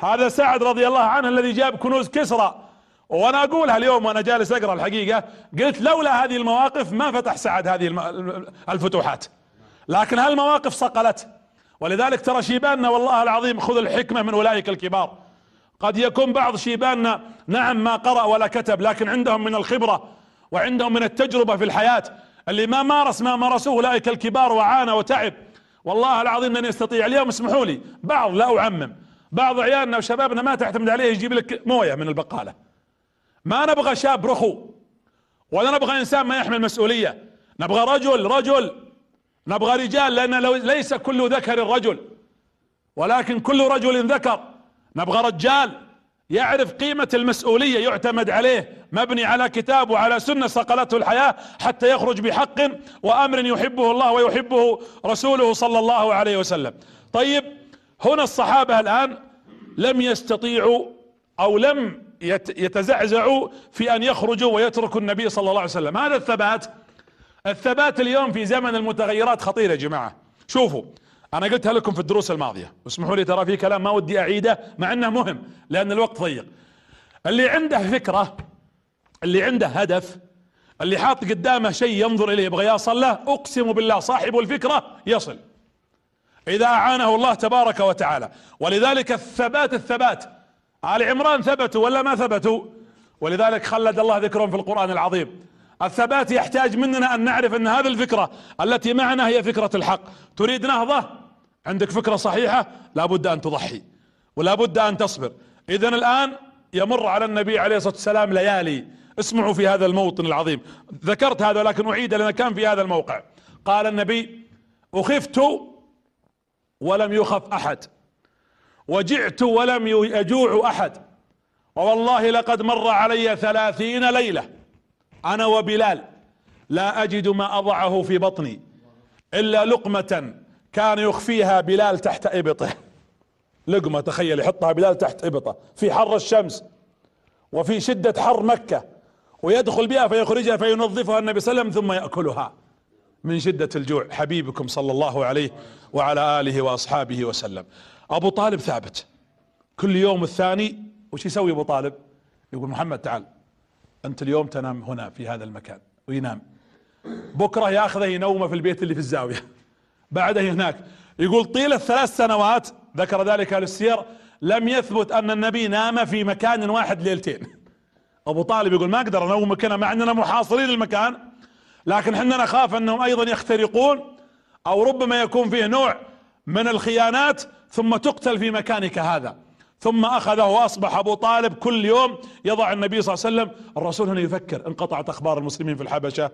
هذا سعد رضي الله عنه الذي جاب كنوز كسرى وانا اقولها اليوم وانا جالس اقرا الحقيقة قلت لولا هذه المواقف ما فتح سعد هذه الفتوحات لكن هالمواقف صقلت ولذلك ترى شيباننا والله العظيم خذ الحكمة من اولئك الكبار قد يكون بعض شيباننا نعم ما قرأ ولا كتب لكن عندهم من الخبرة وعندهم من التجربة في الحياة اللي ما مارس ما مارسوه اولئك الكبار وعانى وتعب والله العظيم لن يستطيع اليوم اسمحوا لي بعض لا أعمم بعض عيالنا وشبابنا ما تعتمد عليه يجيب لك موية من البقالة ما نبغى شاب رخو ولا نبغى إنسان ما يحمل مسؤولية نبغى رجل رجل نبغى رجال لأن لو ليس كل ذكر رجل ولكن كل رجل ذكر نبغى رجال يعرف قيمة المسؤولية يعتمد عليه مبني على كتاب وعلى سنة صقلته الحياة حتى يخرج بحق وأمر يحبه الله ويحبه رسوله صلى الله عليه وسلم طيب هنا الصحابة الآن لم يستطيعوا أو لم يتزعزعوا في أن يخرجوا ويتركوا النبي صلى الله عليه وسلم هذا الثبات الثبات اليوم في زمن المتغيرات خطير يا جماعة شوفوا انا قلتها لكم في الدروس الماضية واسمحوا لي ترى في كلام ما ودي اعيده مع انه مهم لان الوقت ضيق اللي عنده فكرة اللي عنده هدف اللي حاط قدامه شيء ينظر اليه يبغى يصل له اقسم بالله صاحب الفكرة يصل اذا اعانه الله تبارك وتعالى ولذلك الثبات الثبات ال عمران ثبتوا ولا ما ثبتوا ولذلك خلد الله ذكرهم في القرآن العظيم الثبات يحتاج مننا ان نعرف ان هذه الفكرة التي معنا هي فكرة الحق تريد نهضة عندك فكرة صحيحة لابد ان تضحي ولابد ان تصبر اذا الان يمر على النبي عليه الصلاة والسلام ليالي اسمعوا في هذا الموطن العظيم ذكرت هذا لكن اعيد لان كان في هذا الموقع قال النبي اخفت ولم يخف احد وجعت ولم يجوع احد ووالله لقد مر علي ثلاثين ليلة انا وبلال لا اجد ما اضعه في بطني الا لقمة كان يخفيها بلال تحت ابطه لقمه تخيل يحطها بلال تحت ابطه في حر الشمس وفي شده حر مكه ويدخل بها فيخرجها فينظفها النبي صلى الله عليه وسلم ثم ياكلها من شده الجوع حبيبكم صلى الله عليه وعلى اله واصحابه وسلم ابو طالب ثابت كل يوم الثاني وش يسوي ابو طالب يقول محمد تعال انت اليوم تنام هنا في هذا المكان وينام بكره ياخذه ينومه في البيت اللي في الزاويه بعده هناك يقول طيل الثلاث سنوات ذكر ذلك اهل السير لم يثبت ان النبي نام في مكان واحد ليلتين ابو طالب يقول ما اقدر انومك انا مع اننا محاصرين المكان لكن حنا نخاف انهم ايضا يخترقون او ربما يكون فيه نوع من الخيانات ثم تقتل في مكانك هذا ثم اخذه واصبح ابو طالب كل يوم يضع النبي صلى الله عليه وسلم الرسول هنا يفكر انقطعت اخبار المسلمين في الحبشه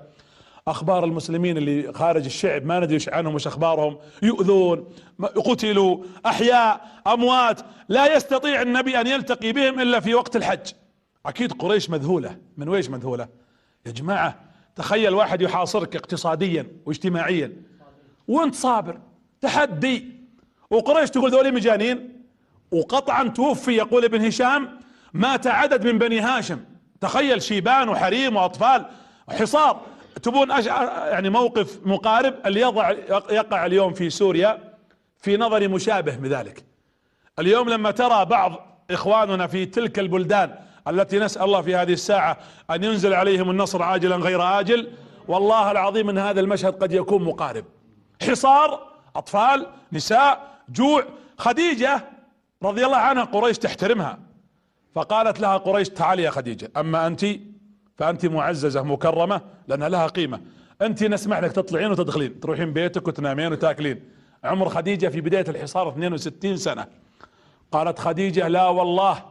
اخبار المسلمين اللي خارج الشعب ما ندري ايش عنهم وش اخبارهم يؤذون قتلوا احياء اموات لا يستطيع النبي ان يلتقي بهم الا في وقت الحج اكيد قريش مذهوله من ويش مذهوله يا جماعه تخيل واحد يحاصرك اقتصاديا واجتماعيا وانت صابر تحدي وقريش تقول ذولي مجانين وقطعا توفي يقول ابن هشام مات عدد من بني هاشم تخيل شيبان وحريم واطفال حصار تبون يعني موقف مقارب اللي يضع يقع اليوم في سوريا في نظري مشابه بذلك اليوم لما ترى بعض اخواننا في تلك البلدان التي نسأل الله في هذه الساعة ان ينزل عليهم النصر عاجلا غير آجل والله العظيم ان هذا المشهد قد يكون مقارب حصار اطفال نساء جوع خديجة رضي الله عنها قريش تحترمها فقالت لها قريش تعالي يا خديجة اما انت فانت معززه مكرمه لانها لها قيمه انت نسمح لك تطلعين وتدخلين تروحين بيتك وتنامين وتاكلين عمر خديجه في بدايه الحصار 62 سنه قالت خديجه لا والله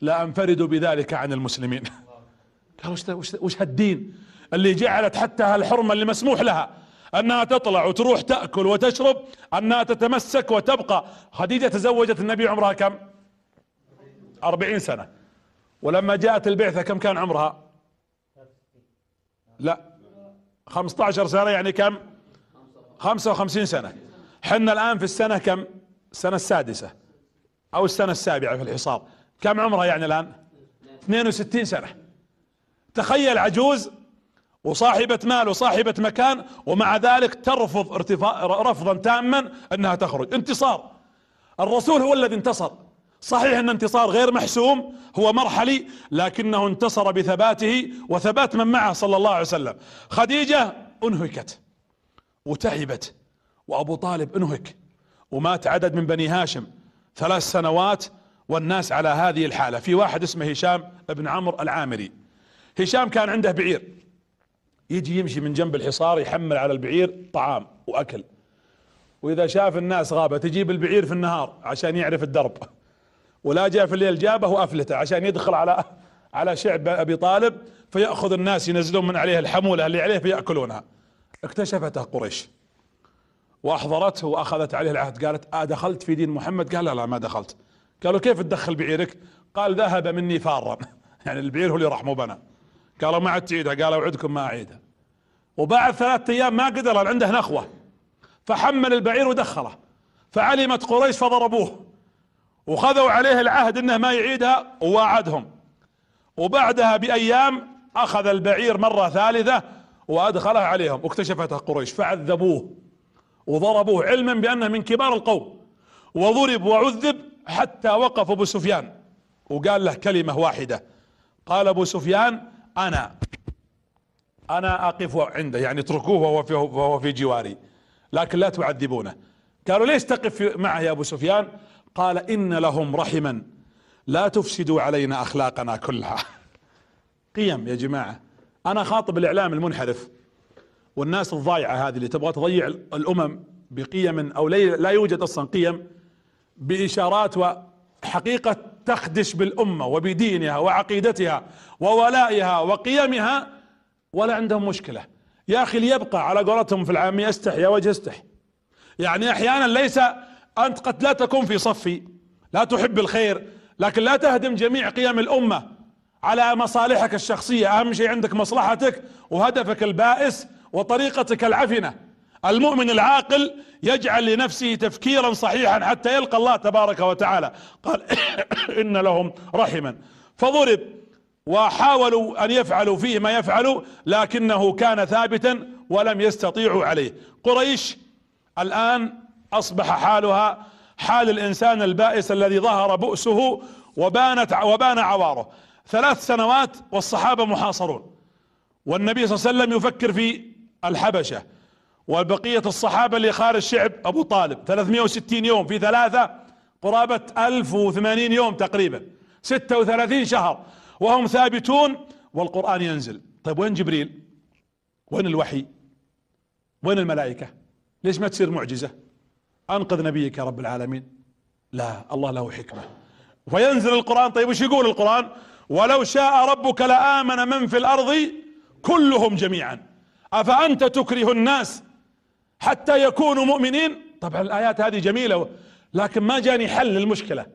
لا انفرد بذلك عن المسلمين قال [LAUGHS] وش وش, وش هالدين اللي جعلت حتى هالحرمه اللي مسموح لها انها تطلع وتروح تاكل وتشرب انها تتمسك وتبقى خديجه تزوجت النبي عمرها كم؟ 40 سنه ولما جاءت البعثه كم كان عمرها؟ لا 15 سنة يعني كم 55 سنة حنا الآن في السنة كم السنة السادسة أو السنة السابعة في الحصار كم عمره يعني الآن 62 سنة تخيل عجوز وصاحبة مال وصاحبة مكان ومع ذلك ترفض ارتفاع رفضا تاما انها تخرج انتصار الرسول هو الذي انتصر صحيح ان انتصار غير محسوم هو مرحلي لكنه انتصر بثباته وثبات من معه صلى الله عليه وسلم خديجة انهكت وتعبت وابو طالب انهك ومات عدد من بني هاشم ثلاث سنوات والناس على هذه الحالة في واحد اسمه هشام بن عمرو العامري هشام كان عنده بعير يجي يمشي من جنب الحصار يحمل على البعير طعام واكل واذا شاف الناس غابت يجيب البعير في النهار عشان يعرف الدرب ولا جاء في الليل جابه وافلته عشان يدخل على على شعب ابي طالب فياخذ الناس ينزلون من عليه الحموله اللي عليه فياكلونها اكتشفته قريش واحضرته واخذت عليه العهد قالت ادخلت آه، في دين محمد قال لا لا ما دخلت قالوا كيف تدخل بعيرك قال ذهب مني فارا [LAUGHS] يعني البعير هو اللي رحمه بنا قالوا ما عاد تعيدها قال اوعدكم ما اعيدها وبعد ثلاثة ايام ما قدر عنده نخوه فحمل البعير ودخله فعلمت قريش فضربوه وخذوا عليه العهد انه ما يعيدها وواعدهم وبعدها بايام اخذ البعير مرة ثالثة وادخله عليهم واكتشفتها قريش فعذبوه وضربوه علما بانه من كبار القوم وضرب وعذب حتى وقف ابو سفيان وقال له كلمة واحدة قال ابو سفيان انا انا اقف عنده يعني اتركوه وهو في, وهو في جواري لكن لا تعذبونه قالوا ليش تقف معه يا ابو سفيان قال إن لهم رحما لا تفسدوا علينا أخلاقنا كلها قيم يا جماعة أنا خاطب الإعلام المنحرف والناس الضايعة هذه اللي تبغى تضيع الأمم بقيم أو لا يوجد أصلا قيم بإشارات وحقيقة تخدش بالأمة وبدينها وعقيدتها وولائها وقيمها ولا عندهم مشكلة يا أخي ليبقى على قولتهم في العامية استح يا وجه استح يعني أحيانا ليس انت قد لا تكون في صفي لا تحب الخير لكن لا تهدم جميع قيم الامه على مصالحك الشخصيه اهم شيء عندك مصلحتك وهدفك البائس وطريقتك العفنه المؤمن العاقل يجعل لنفسه تفكيرا صحيحا حتى يلقى الله تبارك وتعالى قال [COUGHS] ان لهم رحما فضرب وحاولوا ان يفعلوا فيه ما يفعلوا لكنه كان ثابتا ولم يستطيعوا عليه قريش الان اصبح حالها حال الانسان البائس الذي ظهر بؤسه وبانت وبان عواره ثلاث سنوات والصحابه محاصرون والنبي صلى الله عليه وسلم يفكر في الحبشه وبقيه الصحابه اللي خارج شعب ابو طالب 360 يوم في ثلاثه قرابه 1080 يوم تقريبا 36 شهر وهم ثابتون والقران ينزل طيب وين جبريل؟ وين الوحي؟ وين الملائكه؟ ليش ما تصير معجزه؟ انقذ نبيك يا رب العالمين لا الله له حكمة وينزل القرآن طيب وش يقول القرآن ولو شاء ربك لآمن من في الأرض كلهم جميعا أفأنت تكره الناس حتى يكونوا مؤمنين طبعا الآيات هذه جميلة لكن ما جاني حل للمشكلة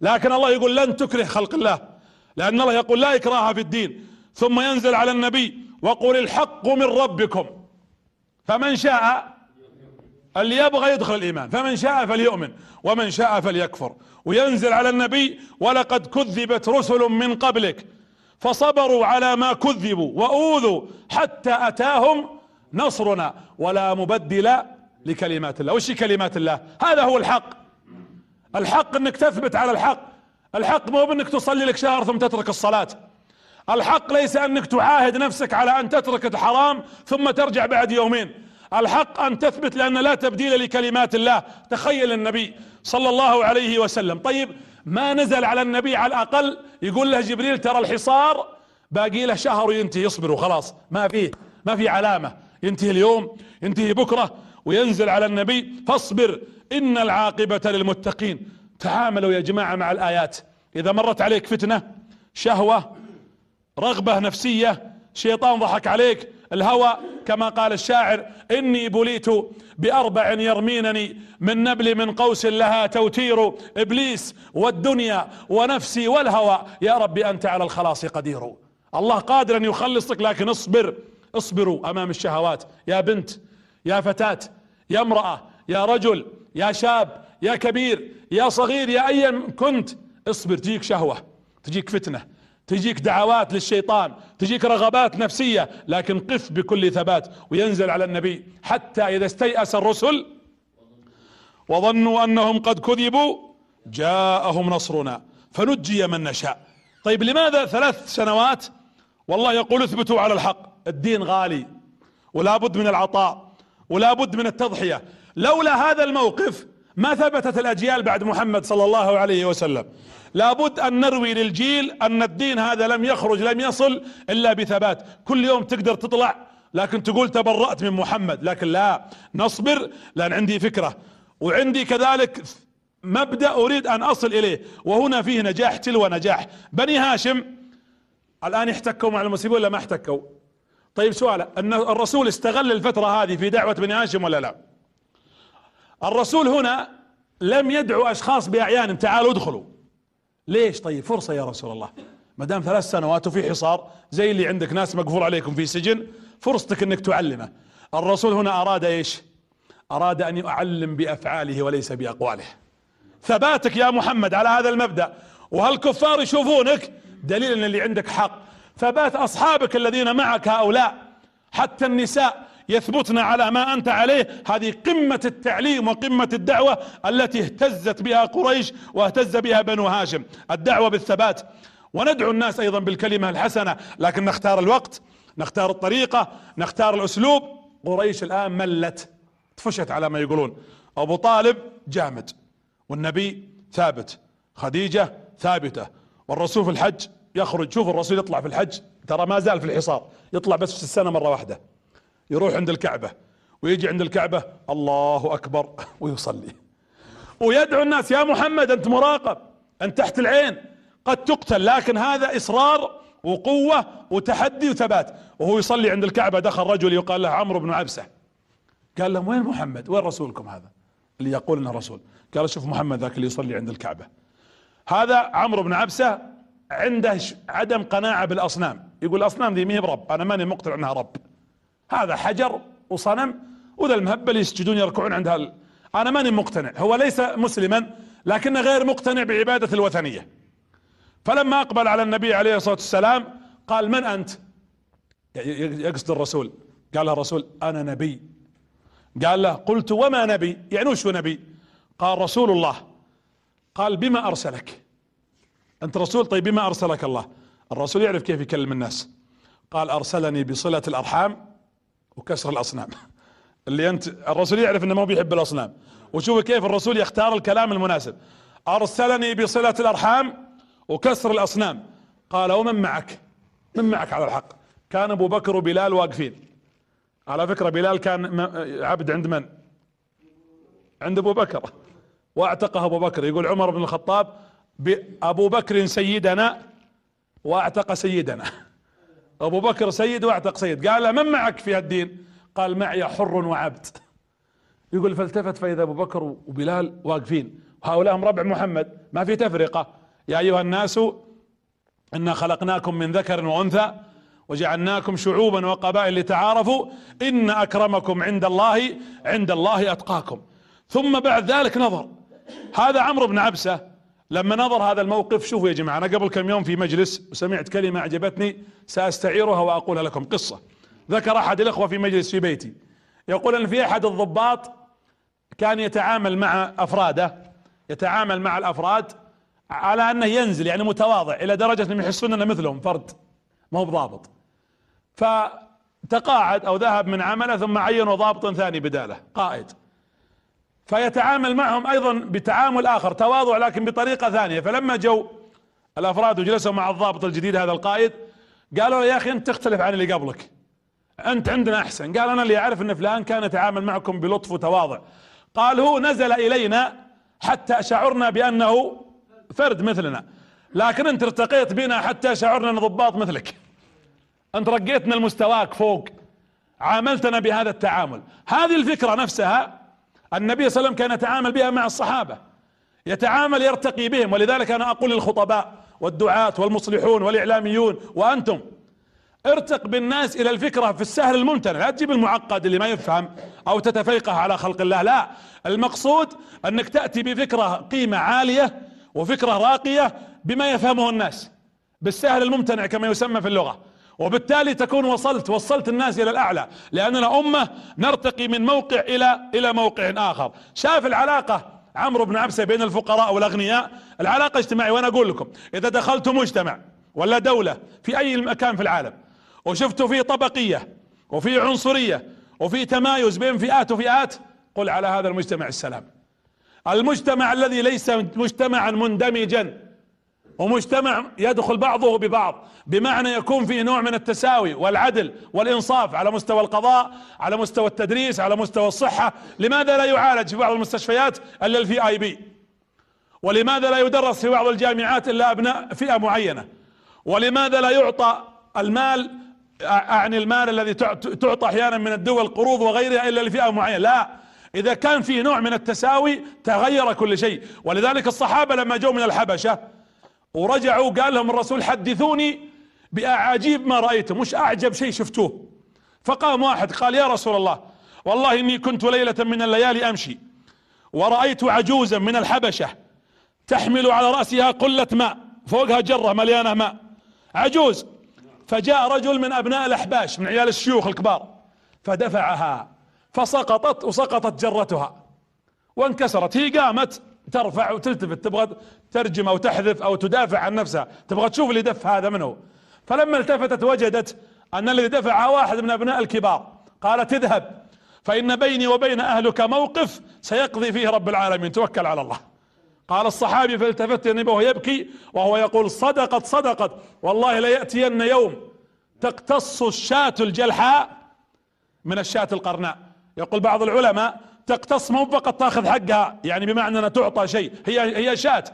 لكن الله يقول لن تكره خلق الله لأن الله يقول لا إكراه في الدين ثم ينزل على النبي وقل الحق من ربكم فمن شاء اللي يبغى يدخل الايمان فمن شاء فليؤمن ومن شاء فليكفر وينزل على النبي ولقد كذبت رسل من قبلك فصبروا على ما كذبوا واوذوا حتى اتاهم نصرنا ولا مبدل لكلمات الله وش كلمات الله هذا هو الحق الحق انك تثبت على الحق الحق مو بانك تصلي لك شهر ثم تترك الصلاة الحق ليس انك تعاهد نفسك على ان تترك الحرام ثم ترجع بعد يومين الحق ان تثبت لان لا تبديل لكلمات الله تخيل النبي صلى الله عليه وسلم طيب ما نزل على النبي على الاقل يقول له جبريل ترى الحصار باقي له شهر ينتهي يصبر وخلاص ما فيه ما في علامه ينتهي اليوم ينتهي بكره وينزل على النبي فاصبر ان العاقبه للمتقين تعاملوا يا جماعه مع الايات اذا مرت عليك فتنه شهوه رغبه نفسيه شيطان ضحك عليك الهوى كما قال الشاعر إني بليت بأربع يرمينني من نبل من قوس لها توتير إبليس والدنيا ونفسي والهوى يا ربي أنت على الخلاص قدير الله قادر أن يخلصك لكن اصبر اصبروا أمام الشهوات يا بنت يا فتاة يا امرأة يا رجل يا شاب يا كبير يا صغير يا أيا كنت اصبر تجيك شهوة تجيك فتنه تجيك دعوات للشيطان تجيك رغبات نفسية لكن قف بكل ثبات وينزل على النبي حتى إذا استيأس الرسل وظنوا أنهم قد كذبوا جاءهم نصرنا فنجي من نشاء طيب لماذا ثلاث سنوات والله يقول اثبتوا على الحق الدين غالي ولا بد من العطاء ولا بد من التضحية لولا هذا الموقف ما ثبتت الاجيال بعد محمد صلى الله عليه وسلم لابد ان نروي للجيل ان الدين هذا لم يخرج لم يصل الا بثبات كل يوم تقدر تطلع لكن تقول تبرأت من محمد لكن لا نصبر لان عندي فكرة وعندي كذلك مبدأ اريد ان اصل اليه وهنا فيه نجاح تلو نجاح بني هاشم الان احتكوا مع المسلمين ولا ما احتكوا طيب سؤال ان الرسول استغل الفترة هذه في دعوة بني هاشم ولا لا الرسول هنا لم يدعو اشخاص باعيانهم تعالوا ادخلوا ليش طيب فرصه يا رسول الله ما دام ثلاث سنوات وفي حصار زي اللي عندك ناس مقفول عليكم في سجن فرصتك انك تعلمه الرسول هنا اراد ايش اراد ان يعلم بافعاله وليس باقواله ثباتك يا محمد على هذا المبدا وهالكفار يشوفونك دليل ان اللي عندك حق ثبات اصحابك الذين معك هؤلاء حتى النساء يثبتنا على ما انت عليه هذه قمة التعليم وقمة الدعوة التي اهتزت بها قريش واهتز بها بنو هاشم الدعوة بالثبات وندعو الناس ايضا بالكلمة الحسنة لكن نختار الوقت نختار الطريقة نختار الاسلوب قريش الان ملت تفشت على ما يقولون ابو طالب جامد والنبي ثابت خديجة ثابتة والرسول في الحج يخرج شوف الرسول يطلع في الحج ترى ما زال في الحصار يطلع بس في السنة مرة واحدة يروح عند الكعبة ويجي عند الكعبة الله أكبر [LAUGHS] ويصلي ويدعو الناس يا محمد أنت مراقب أنت تحت العين قد تقتل لكن هذا إصرار وقوة وتحدي وثبات وهو يصلي عند الكعبة دخل رجل يقال له عمرو بن عبسة قال لهم وين محمد وين رسولكم هذا اللي يقول انه رسول قال شوف محمد ذاك اللي يصلي عند الكعبة هذا عمرو بن عبسة عنده عدم قناعة بالاصنام يقول الاصنام ذي ما هي برب انا ماني مقتنع انها رب هذا حجر وصنم وذا المهبل يسجدون يركعون عند انا ماني مقتنع هو ليس مسلما لكنه غير مقتنع بعبادة الوثنية فلما اقبل على النبي عليه الصلاة والسلام قال من انت يعني يقصد الرسول قال له الرسول انا نبي قال له قلت وما نبي يعني وش نبي قال رسول الله قال بما ارسلك انت رسول طيب بما ارسلك الله الرسول يعرف كيف يكلم الناس قال ارسلني بصلة الارحام وكسر الاصنام اللي انت الرسول يعرف انه ما بيحب الاصنام وشوفوا كيف الرسول يختار الكلام المناسب ارسلني بصله الارحام وكسر الاصنام قال ومن معك من معك على الحق كان ابو بكر وبلال واقفين على فكره بلال كان عبد عند من عند ابو بكر واعتقه ابو بكر يقول عمر بن الخطاب ابو بكر سيدنا واعتق سيدنا أبو بكر سيد واعتق سيد قال له من معك في هالدين قال معي حر وعبد يقول فالتفت فإذا أبو بكر وبلال واقفين هؤلاء هم ربع محمد ما في تفرقة يا أيها الناس إنا خلقناكم من ذكر وأنثى وجعلناكم شعوبا وقبائل لتعارفوا إن أكرمكم عند الله عند الله أتقاكم ثم بعد ذلك نظر هذا عمرو بن عبسة لما نظر هذا الموقف شوفوا يا جماعة أنا قبل كم يوم في مجلس وسمعت كلمة أعجبتني سأستعيرها وأقولها لكم قصة ذكر أحد الأخوة في مجلس في بيتي يقول أن في أحد الضباط كان يتعامل مع أفراده يتعامل مع الأفراد على أنه ينزل يعني متواضع إلى درجة أنهم يحسون أنه مثلهم فرد ما هو بضابط فتقاعد أو ذهب من عمله ثم عينوا ضابط ثاني بداله قائد فيتعامل معهم ايضا بتعامل اخر تواضع لكن بطريقه ثانيه فلما جو الافراد وجلسوا مع الضابط الجديد هذا القائد قالوا له يا اخي انت تختلف عن اللي قبلك انت عندنا احسن قال انا اللي اعرف ان فلان كان يتعامل معكم بلطف وتواضع قال هو نزل الينا حتى شعرنا بانه فرد مثلنا لكن انت ارتقيت بنا حتى شعرنا ان ضباط مثلك انت رقيتنا لمستواك فوق عاملتنا بهذا التعامل هذه الفكره نفسها النبي صلى الله عليه وسلم كان يتعامل بها مع الصحابة يتعامل يرتقي بهم ولذلك أنا أقول للخطباء والدعاة والمصلحون والإعلاميون وأنتم ارتق بالناس الى الفكرة في السهل الممتنع لا تجيب المعقد اللي ما يفهم او تتفيقه على خلق الله لا المقصود انك تأتي بفكرة قيمة عالية وفكرة راقية بما يفهمه الناس بالسهل الممتنع كما يسمى في اللغة وبالتالي تكون وصلت وصلت الناس الى الاعلى لاننا امه نرتقي من موقع الى الى موقع اخر شاف العلاقه عمرو بن عبسه بين الفقراء والاغنياء العلاقه اجتماعيه وانا اقول لكم اذا دخلت مجتمع ولا دوله في اي مكان في العالم وشفتوا فيه طبقيه وفي عنصريه وفي تمايز بين فئات وفئات قل على هذا المجتمع السلام المجتمع الذي ليس مجتمعا مندمجا ومجتمع يدخل بعضه ببعض بمعنى يكون فيه نوع من التساوي والعدل والانصاف على مستوى القضاء على مستوى التدريس على مستوى الصحة لماذا لا يعالج في بعض المستشفيات الا الفي اي بي ولماذا لا يدرس في بعض الجامعات الا ابناء فئة معينة ولماذا لا يعطى المال اعني المال الذي تعطى احيانا من الدول قروض وغيرها الا لفئة معينة لا اذا كان فيه نوع من التساوي تغير كل شيء ولذلك الصحابة لما جو من الحبشة ورجعوا قال لهم الرسول حدثوني بأعاجيب ما رأيته مش أعجب شيء شفتوه فقام واحد قال يا رسول الله والله إني كنت ليلة من الليالي أمشي ورأيت عجوزا من الحبشة تحمل على رأسها قلة ماء فوقها جرة مليانة ماء عجوز فجاء رجل من أبناء الأحباش من عيال الشيوخ الكبار فدفعها فسقطت وسقطت جرتها وانكسرت هي قامت ترفع وتلتفت تبغى ترجم او تحذف او تدافع عن نفسها تبغى تشوف اللي دف هذا منه فلما التفتت وجدت ان الذي دفعها واحد من ابناء الكبار قالت اذهب فان بيني وبين اهلك موقف سيقضي فيه رب العالمين توكل على الله قال الصحابي فالتفت النبي يعني وهو يبكي وهو يقول صدقت صدقت والله ليأتين يوم تقتص الشاة الجلحاء من الشاة القرناء يقول بعض العلماء تقتص مو فقط تاخذ حقها يعني بمعنى انها تعطى شيء هي هي شاة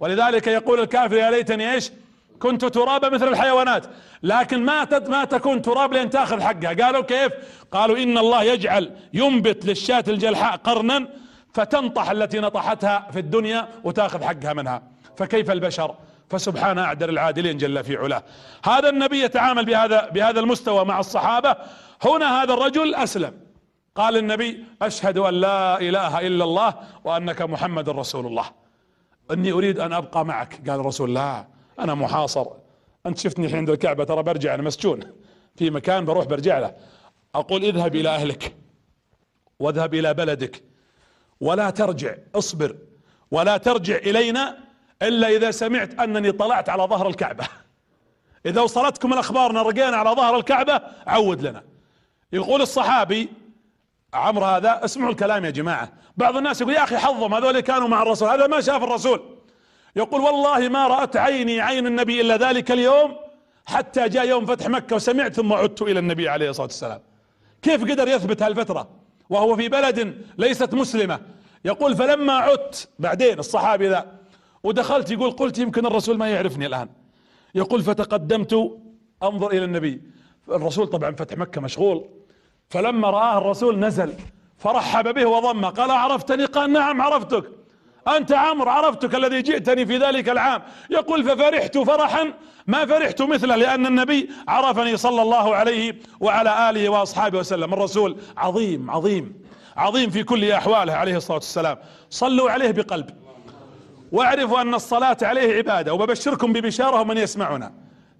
ولذلك يقول الكافر يا ليتني ايش كنت ترابا مثل الحيوانات لكن ما تد ما تكون تراب لين تاخذ حقها قالوا كيف قالوا ان الله يجعل ينبت للشاة الجلحاء قرنا فتنطح التي نطحتها في الدنيا وتاخذ حقها منها فكيف البشر فسبحان اعدل العادلين جل في علاه هذا النبي يتعامل بهذا بهذا المستوى مع الصحابه هنا هذا الرجل اسلم قال النبي اشهد ان لا اله الا الله وانك محمد رسول الله اني اريد ان ابقى معك قال الرسول لا انا محاصر انت شفتني الحين عند الكعبه ترى برجع انا مسجون في مكان بروح برجع له اقول اذهب الى اهلك واذهب الى بلدك ولا ترجع اصبر ولا ترجع الينا الا اذا سمعت انني طلعت على ظهر الكعبه [LAUGHS] اذا وصلتكم الاخبار ان رقينا على ظهر الكعبه عود لنا يقول الصحابي عمرو هذا اسمعوا الكلام يا جماعة بعض الناس يقول يا أخي حظهم هذول كانوا مع الرسول هذا ما شاف الرسول يقول والله ما رأت عيني عين النبي إلا ذلك اليوم حتى جاء يوم فتح مكة وسمعت ثم عدت إلى النبي عليه الصلاة والسلام كيف قدر يثبت هالفترة وهو في بلد ليست مسلمة يقول فلما عدت بعدين الصحابي ذا ودخلت يقول قلت يمكن الرسول ما يعرفني الآن يقول فتقدمت أنظر إلى النبي الرسول طبعا فتح مكة مشغول فلما رآه الرسول نزل فرحب به وضمه قال عرفتني قال نعم عرفتك أنت عمرو عرفتك الذي جئتني في ذلك العام يقول ففرحت فرحا ما فرحت مثله لأن النبي عرفني صلى الله عليه وعلى آله وأصحابه وسلم الرسول عظيم عظيم عظيم في كل أحواله عليه الصلاة والسلام صلوا عليه بقلب واعرفوا أن الصلاة عليه عبادة وببشركم ببشاره من يسمعنا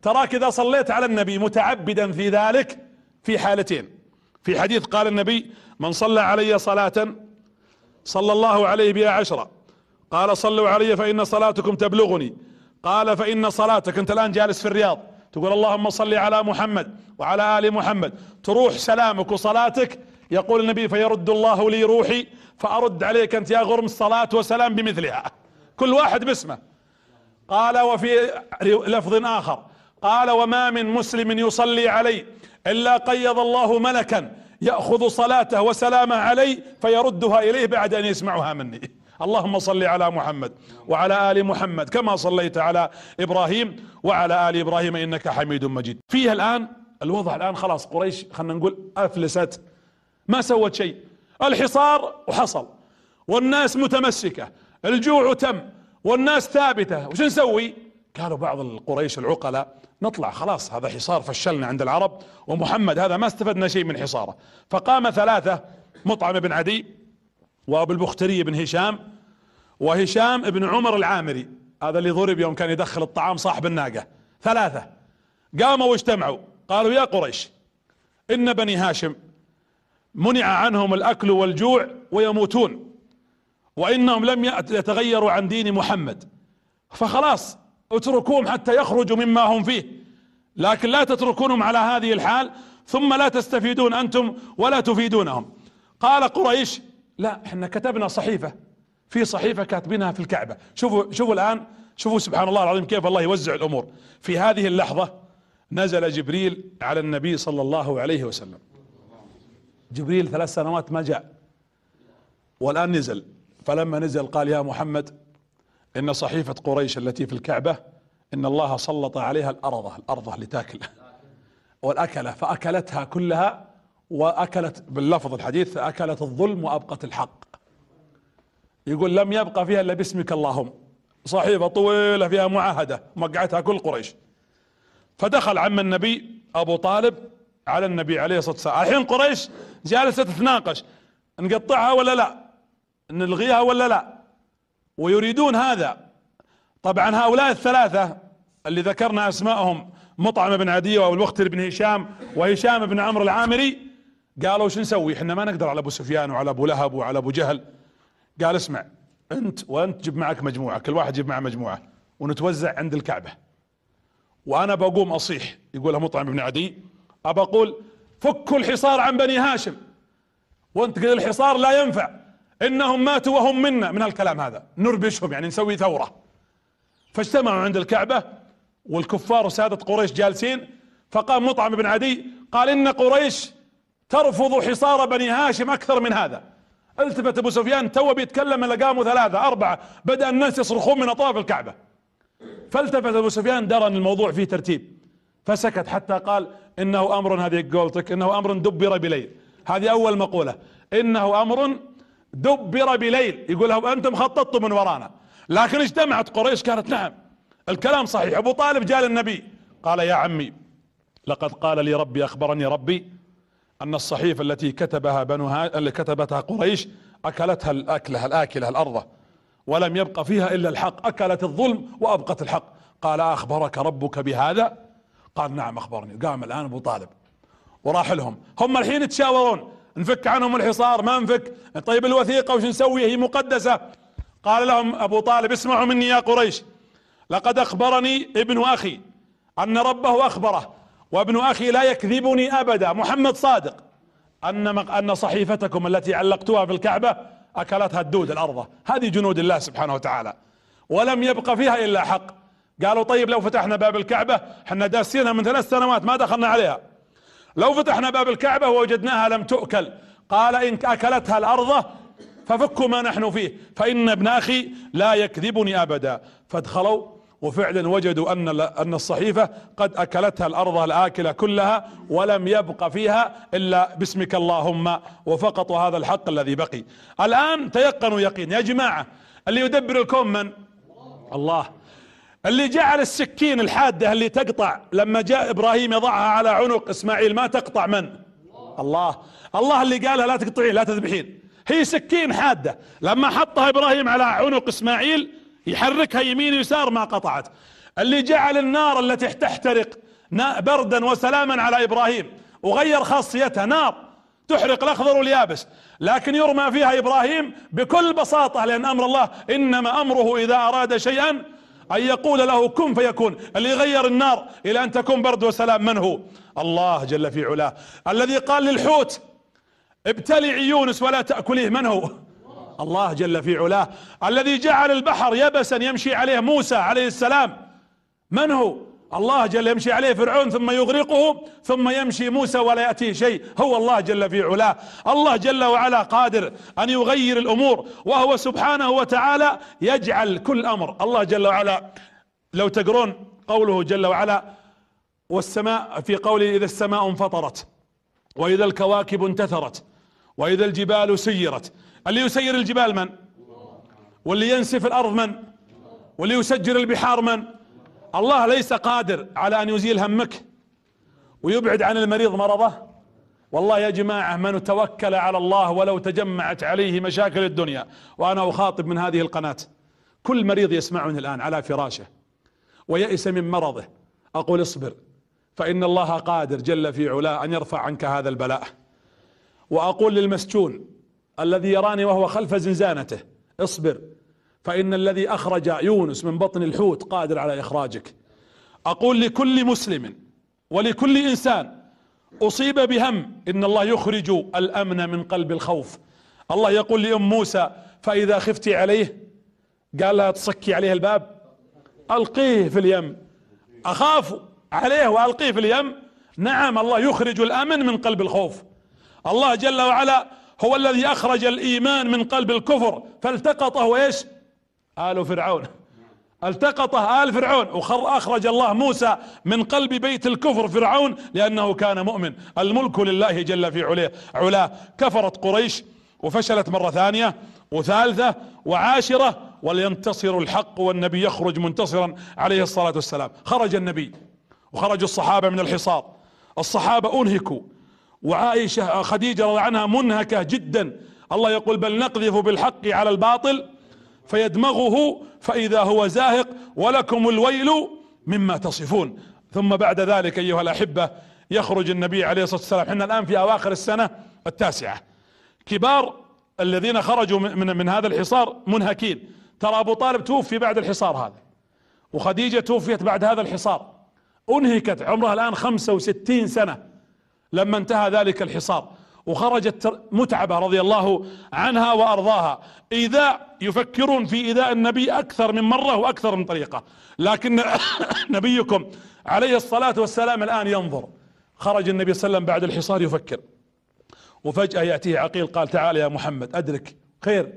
تراك إذا صليت على النبي متعبدا في ذلك في حالتين في حديث قال النبي من صلى علي صلاة صلى الله عليه بها عشرة قال صلوا علي فإن صلاتكم تبلغني قال فإن صلاتك أنت الآن جالس في الرياض تقول اللهم صل على محمد وعلى آل محمد تروح سلامك وصلاتك يقول النبي فيرد الله لي روحي فأرد عليك أنت يا غرم الصلاة وسلام بمثلها كل واحد باسمه قال وفي لفظ آخر قال وما من مسلم يصلي علي إلا قيض الله ملكا يأخذ صلاته وسلامه علي فيردها إليه بعد أن يسمعها مني اللهم صل على محمد وعلى آل محمد كما صليت على إبراهيم وعلى آل إبراهيم إنك حميد مجيد فيها الآن الوضع الآن خلاص قريش خلنا نقول أفلست ما سوت شيء الحصار وحصل والناس متمسكة الجوع تم والناس ثابتة وش نسوي قالوا بعض القريش العقلاء نطلع خلاص هذا حصار فشلنا عند العرب ومحمد هذا ما استفدنا شيء من حصاره فقام ثلاثة مطعم بن عدي وابو البختري بن هشام وهشام بن عمر العامري هذا اللي ضرب يوم كان يدخل الطعام صاحب الناقة ثلاثة قاموا واجتمعوا قالوا يا قريش ان بني هاشم منع عنهم الاكل والجوع ويموتون وانهم لم يتغيروا عن دين محمد فخلاص اتركوهم حتى يخرجوا مما هم فيه لكن لا تتركونهم على هذه الحال ثم لا تستفيدون انتم ولا تفيدونهم قال قريش لا احنا كتبنا صحيفه في صحيفه كاتبينها في الكعبه شوفوا شوفوا الان شوفوا سبحان الله العظيم كيف الله يوزع الامور في هذه اللحظه نزل جبريل على النبي صلى الله عليه وسلم جبريل ثلاث سنوات ما جاء والان نزل فلما نزل قال يا محمد إن صحيفة قريش التي في الكعبة إن الله سلط عليها الأرضة الأرضة لتاكل والأكلة فأكلتها كلها وأكلت باللفظ الحديث أكلت الظلم وأبقت الحق يقول لم يبقى فيها إلا باسمك اللهم صحيفة طويلة فيها معاهدة مقعتها كل قريش فدخل عم النبي أبو طالب على النبي عليه الصلاة والسلام الحين قريش جالسة تتناقش نقطعها ولا لا نلغيها ولا لا ويريدون هذا طبعا هؤلاء الثلاثة اللي ذكرنا اسمائهم مطعم بن عدي وابو الوختر بن هشام وهشام بن عمرو العامري قالوا شو نسوي احنا ما نقدر على ابو سفيان وعلى ابو لهب وعلى ابو جهل قال اسمع انت وانت جيب معك مجموعة كل واحد جيب معه مجموعة ونتوزع عند الكعبة وانا بقوم اصيح يقولها مطعم بن عدي ابى اقول فكوا الحصار عن بني هاشم وانت قل الحصار لا ينفع انهم ماتوا وهم منا من الكلام هذا نربشهم يعني نسوي ثورة فاجتمعوا عند الكعبة والكفار وسادة قريش جالسين فقام مطعم بن عدي قال ان قريش ترفض حصار بني هاشم اكثر من هذا التفت ابو سفيان تو بيتكلم الا قاموا ثلاثة اربعة بدأ الناس يصرخون من اطراف الكعبة فالتفت ابو سفيان درى ان الموضوع فيه ترتيب فسكت حتى قال انه امر هذه قولتك انه امر دبر بليل هذه اول مقولة انه امر دبر بليل يقول لهم انتم خططتوا من ورانا لكن اجتمعت قريش قالت نعم الكلام صحيح ابو طالب جاء للنبي قال يا عمي لقد قال لي ربي اخبرني ربي ان الصحيفة التي كتبها بنو اللي كتبتها قريش اكلتها الاكلة الاكلة الارضة ولم يبق فيها الا الحق اكلت الظلم وابقت الحق قال اخبرك ربك بهذا قال نعم اخبرني قام الان ابو طالب وراح لهم هم الحين يتشاورون نفك عنهم الحصار ما نفك طيب الوثيقة وش نسوي هي مقدسة قال لهم ابو طالب اسمعوا مني يا قريش لقد اخبرني ابن اخي ان ربه اخبره وابن اخي لا يكذبني ابدا محمد صادق ان ان صحيفتكم التي علقتوها في الكعبه اكلتها الدود الارضة هذه جنود الله سبحانه وتعالى ولم يبق فيها الا حق قالوا طيب لو فتحنا باب الكعبه احنا داسينها من ثلاث سنوات ما دخلنا عليها لو فتحنا باب الكعبة ووجدناها لم تؤكل قال إن أكلتها الأرض ففكوا ما نحن فيه فإن ابن أخي لا يكذبني أبدا فادخلوا وفعلا وجدوا أن أن الصحيفة قد أكلتها الأرض الآكلة كلها ولم يبق فيها إلا باسمك اللهم وفقط هذا الحق الذي بقي الآن تيقنوا يقين يا جماعة اللي يدبر الكون من؟ الله اللي جعل السكين الحادة اللي تقطع لما جاء ابراهيم يضعها على عنق اسماعيل ما تقطع من الله الله, اللي قالها لا تقطعين لا تذبحين هي سكين حادة لما حطها ابراهيم على عنق اسماعيل يحركها يمين يسار ما قطعت اللي جعل النار التي تحترق بردا وسلاما على ابراهيم وغير خاصيتها نار تحرق الاخضر واليابس لكن يرمى فيها ابراهيم بكل بساطه لان امر الله انما امره اذا اراد شيئا أن يقول له كن فيكون اللي يغير النار إلى أن تكون برد وسلام من هو الله جل في علاه الذي قال للحوت ابتلعي يونس ولا تأكليه من هو الله جل في علاه الذي جعل البحر يبسا يمشي عليه موسى عليه السلام من هو الله جل يمشي عليه فرعون ثم يغرقه ثم يمشي موسى ولا يأتيه شيء هو الله جل في علاه الله جل وعلا قادر أن يغير الأمور وهو سبحانه وتعالى يجعل كل أمر الله جل وعلا لو تقرون قوله جل وعلا والسماء في قوله إذا السماء انفطرت وإذا الكواكب انتثرت وإذا الجبال سيرت اللي يسير الجبال من واللي ينسف الأرض من واللي يسجر البحار من الله ليس قادر على ان يزيل همك ويبعد عن المريض مرضه والله يا جماعة من توكل على الله ولو تجمعت عليه مشاكل الدنيا وأنا أخاطب من هذه القناة كل مريض يسمعني الآن على فراشه ويئس من مرضه أقول اصبر فإن الله قادر جل في علاه أن يرفع عنك هذا البلاء وأقول للمسجون الذي يراني وهو خلف زنزانته اصبر فإن الذي أخرج يونس من بطن الحوت قادر على إخراجك أقول لكل مسلم ولكل إنسان أصيب بهم إن الله يخرج الأمن من قلب الخوف الله يقول لأم موسى فإذا خفتي عليه قال لها تصكي عليه الباب ألقيه في اليم أخاف عليه وألقيه في اليم نعم الله يخرج الأمن من قلب الخوف الله جل وعلا هو الذي أخرج الإيمان من قلب الكفر فالتقطه إيش آل فرعون التقطه آل فرعون وخر أخرج الله موسى من قلب بيت الكفر فرعون لأنه كان مؤمن الملك لله جل في علاه علاه كفرت قريش وفشلت مرة ثانية وثالثة وعاشرة ولينتصر الحق والنبي يخرج منتصرا عليه الصلاة والسلام خرج النبي وخرج الصحابة من الحصار الصحابة أنهكوا وعائشة خديجة رضي عنها منهكة جدا الله يقول بل نقذف بالحق على الباطل فيدمغه فاذا هو زاهق ولكم الويل مما تصفون ثم بعد ذلك ايها الاحبه يخرج النبي عليه الصلاه والسلام احنا الان في اواخر السنه التاسعه كبار الذين خرجوا من, من هذا الحصار منهكين ترى ابو طالب توفي بعد الحصار هذا وخديجه توفيت بعد هذا الحصار انهكت عمرها الان خمسة وستين سنة لما انتهى ذلك الحصار وخرجت متعبة رضي الله عنها وارضاها اذا يفكرون في إيذاء النبي أكثر من مرة وأكثر من طريقة لكن [COUGHS] نبيكم عليه الصلاة والسلام الآن ينظر خرج النبي صلى الله عليه وسلم بعد الحصار يفكر وفجأة يأتيه عقيل قال تعال يا محمد أدرك خير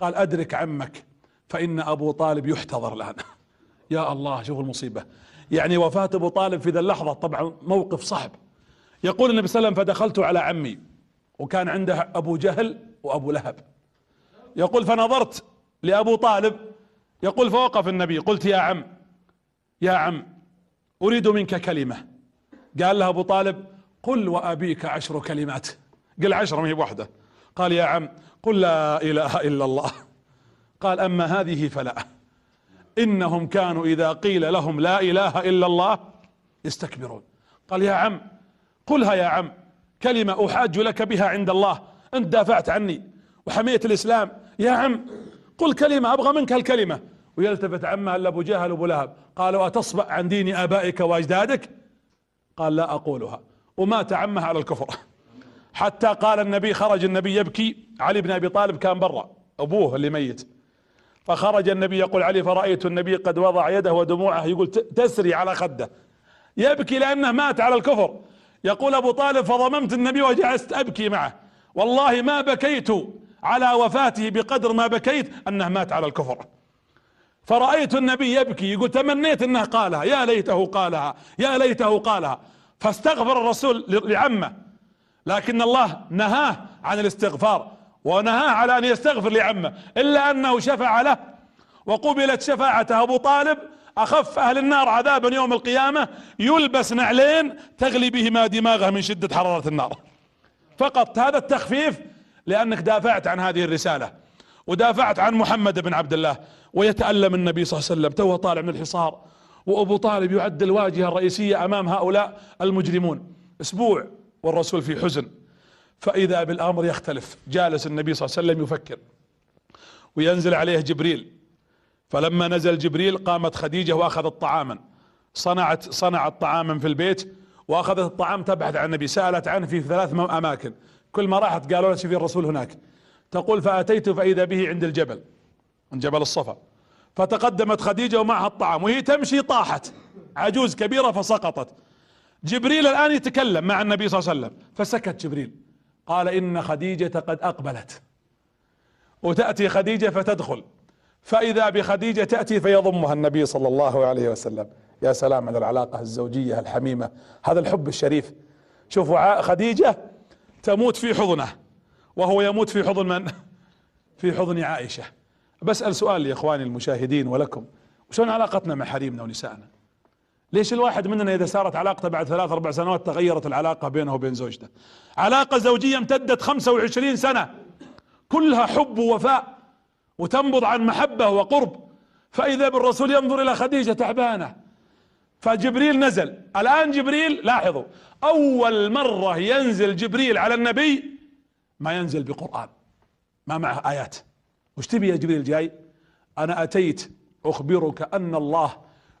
قال أدرك عمك فإن أبو طالب يحتضر الآن [LAUGHS] يا الله شوف المصيبة يعني وفاة أبو طالب في ذا اللحظة طبعا موقف صعب يقول النبي صلى الله عليه وسلم فدخلت على عمي وكان عنده أبو جهل وأبو لهب يقول فنظرت لأبو طالب يقول فوقف النبي قلت يا عم يا عم أريد منك كلمة قال له أبو طالب قل وأبيك عشر كلمات قل عشر ما هي بوحدة قال يا عم قل لا إله إلا الله قال أما هذه فلا إنهم كانوا إذا قيل لهم لا إله إلا الله يستكبرون قال يا عم قلها يا عم كلمة أحاج لك بها عند الله أنت دافعت عني وحمية الإسلام يا عم قل كلمة أبغى منك هالكلمة ويلتفت عمه إلا أبو جهل وأبو لهب قالوا أتصبأ عن دين آبائك وأجدادك قال لا أقولها ومات عمه على الكفر حتى قال النبي خرج النبي يبكي علي بن أبي طالب كان برا أبوه اللي ميت فخرج النبي يقول علي فرأيت النبي قد وضع يده ودموعه يقول تسري على خده يبكي لأنه مات على الكفر يقول أبو طالب فضممت النبي وجعست أبكي معه والله ما بكيت على وفاته بقدر ما بكيت انه مات على الكفر فرأيت النبي يبكي يقول تمنيت انه قالها يا ليته قالها يا ليته قالها فاستغفر الرسول لعمه لكن الله نهاه عن الاستغفار ونهاه على ان يستغفر لعمه الا انه شفع له وقبلت شفاعته ابو طالب اخف اهل النار عذابا يوم القيامه يلبس نعلين تغلي بهما دماغه من شده حراره النار فقط هذا التخفيف لانك دافعت عن هذه الرساله ودافعت عن محمد بن عبد الله ويتالم النبي صلى الله عليه وسلم توه طالع من الحصار وابو طالب يعد الواجهه الرئيسيه امام هؤلاء المجرمون اسبوع والرسول في حزن فاذا بالامر يختلف جالس النبي صلى الله عليه وسلم يفكر وينزل عليه جبريل فلما نزل جبريل قامت خديجه واخذت طعاما صنعت صنعت طعاما في البيت واخذت الطعام تبحث عن النبي سالت عنه في ثلاث اماكن كل ما راحت قالوا لها شوفي الرسول هناك تقول فأتيت فإذا به عند الجبل عند جبل الصفا فتقدمت خديجة ومعها الطعام وهي تمشي طاحت عجوز كبيرة فسقطت جبريل الآن يتكلم مع النبي صلى الله عليه وسلم فسكت جبريل قال إن خديجة قد أقبلت وتأتي خديجة فتدخل فإذا بخديجة تأتي فيضمها النبي صلى الله عليه وسلم يا سلام على العلاقة الزوجية الحميمة هذا الحب الشريف شوفوا خديجة تموت في حضنه وهو يموت في حضن من في حضن عائشة بسأل سؤال يا اخواني المشاهدين ولكم شلون علاقتنا مع حريمنا ونسائنا ليش الواحد مننا اذا صارت علاقته بعد ثلاث اربع سنوات تغيرت العلاقة بينه وبين زوجته علاقة زوجية امتدت 25 سنة كلها حب ووفاء وتنبض عن محبة وقرب فاذا بالرسول ينظر الى خديجة تعبانة فجبريل نزل الان جبريل لاحظوا اول مرة ينزل جبريل على النبي ما ينزل بقرآن ما معه آيات وش تبي يا جبريل جاي انا اتيت اخبرك ان الله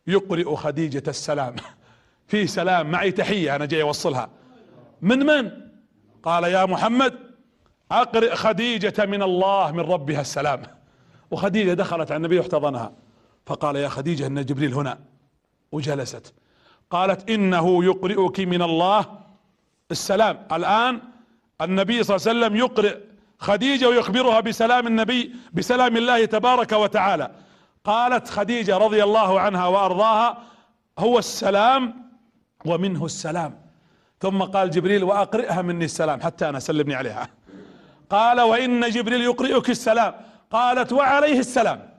يقرئ خديجة السلام [LAUGHS] في سلام معي تحية انا جاي اوصلها من من قال يا محمد اقرئ خديجة من الله من ربها السلام وخديجة دخلت على النبي واحتضنها فقال يا خديجة ان جبريل هنا وجلست قالت انه يقرئك من الله السلام الان النبي صلى الله عليه وسلم يقرئ خديجة ويخبرها بسلام النبي بسلام الله تبارك وتعالى قالت خديجة رضي الله عنها وارضاها هو السلام ومنه السلام ثم قال جبريل واقرئها مني السلام حتى انا سلمني عليها قال وان جبريل يقرئك السلام قالت وعليه السلام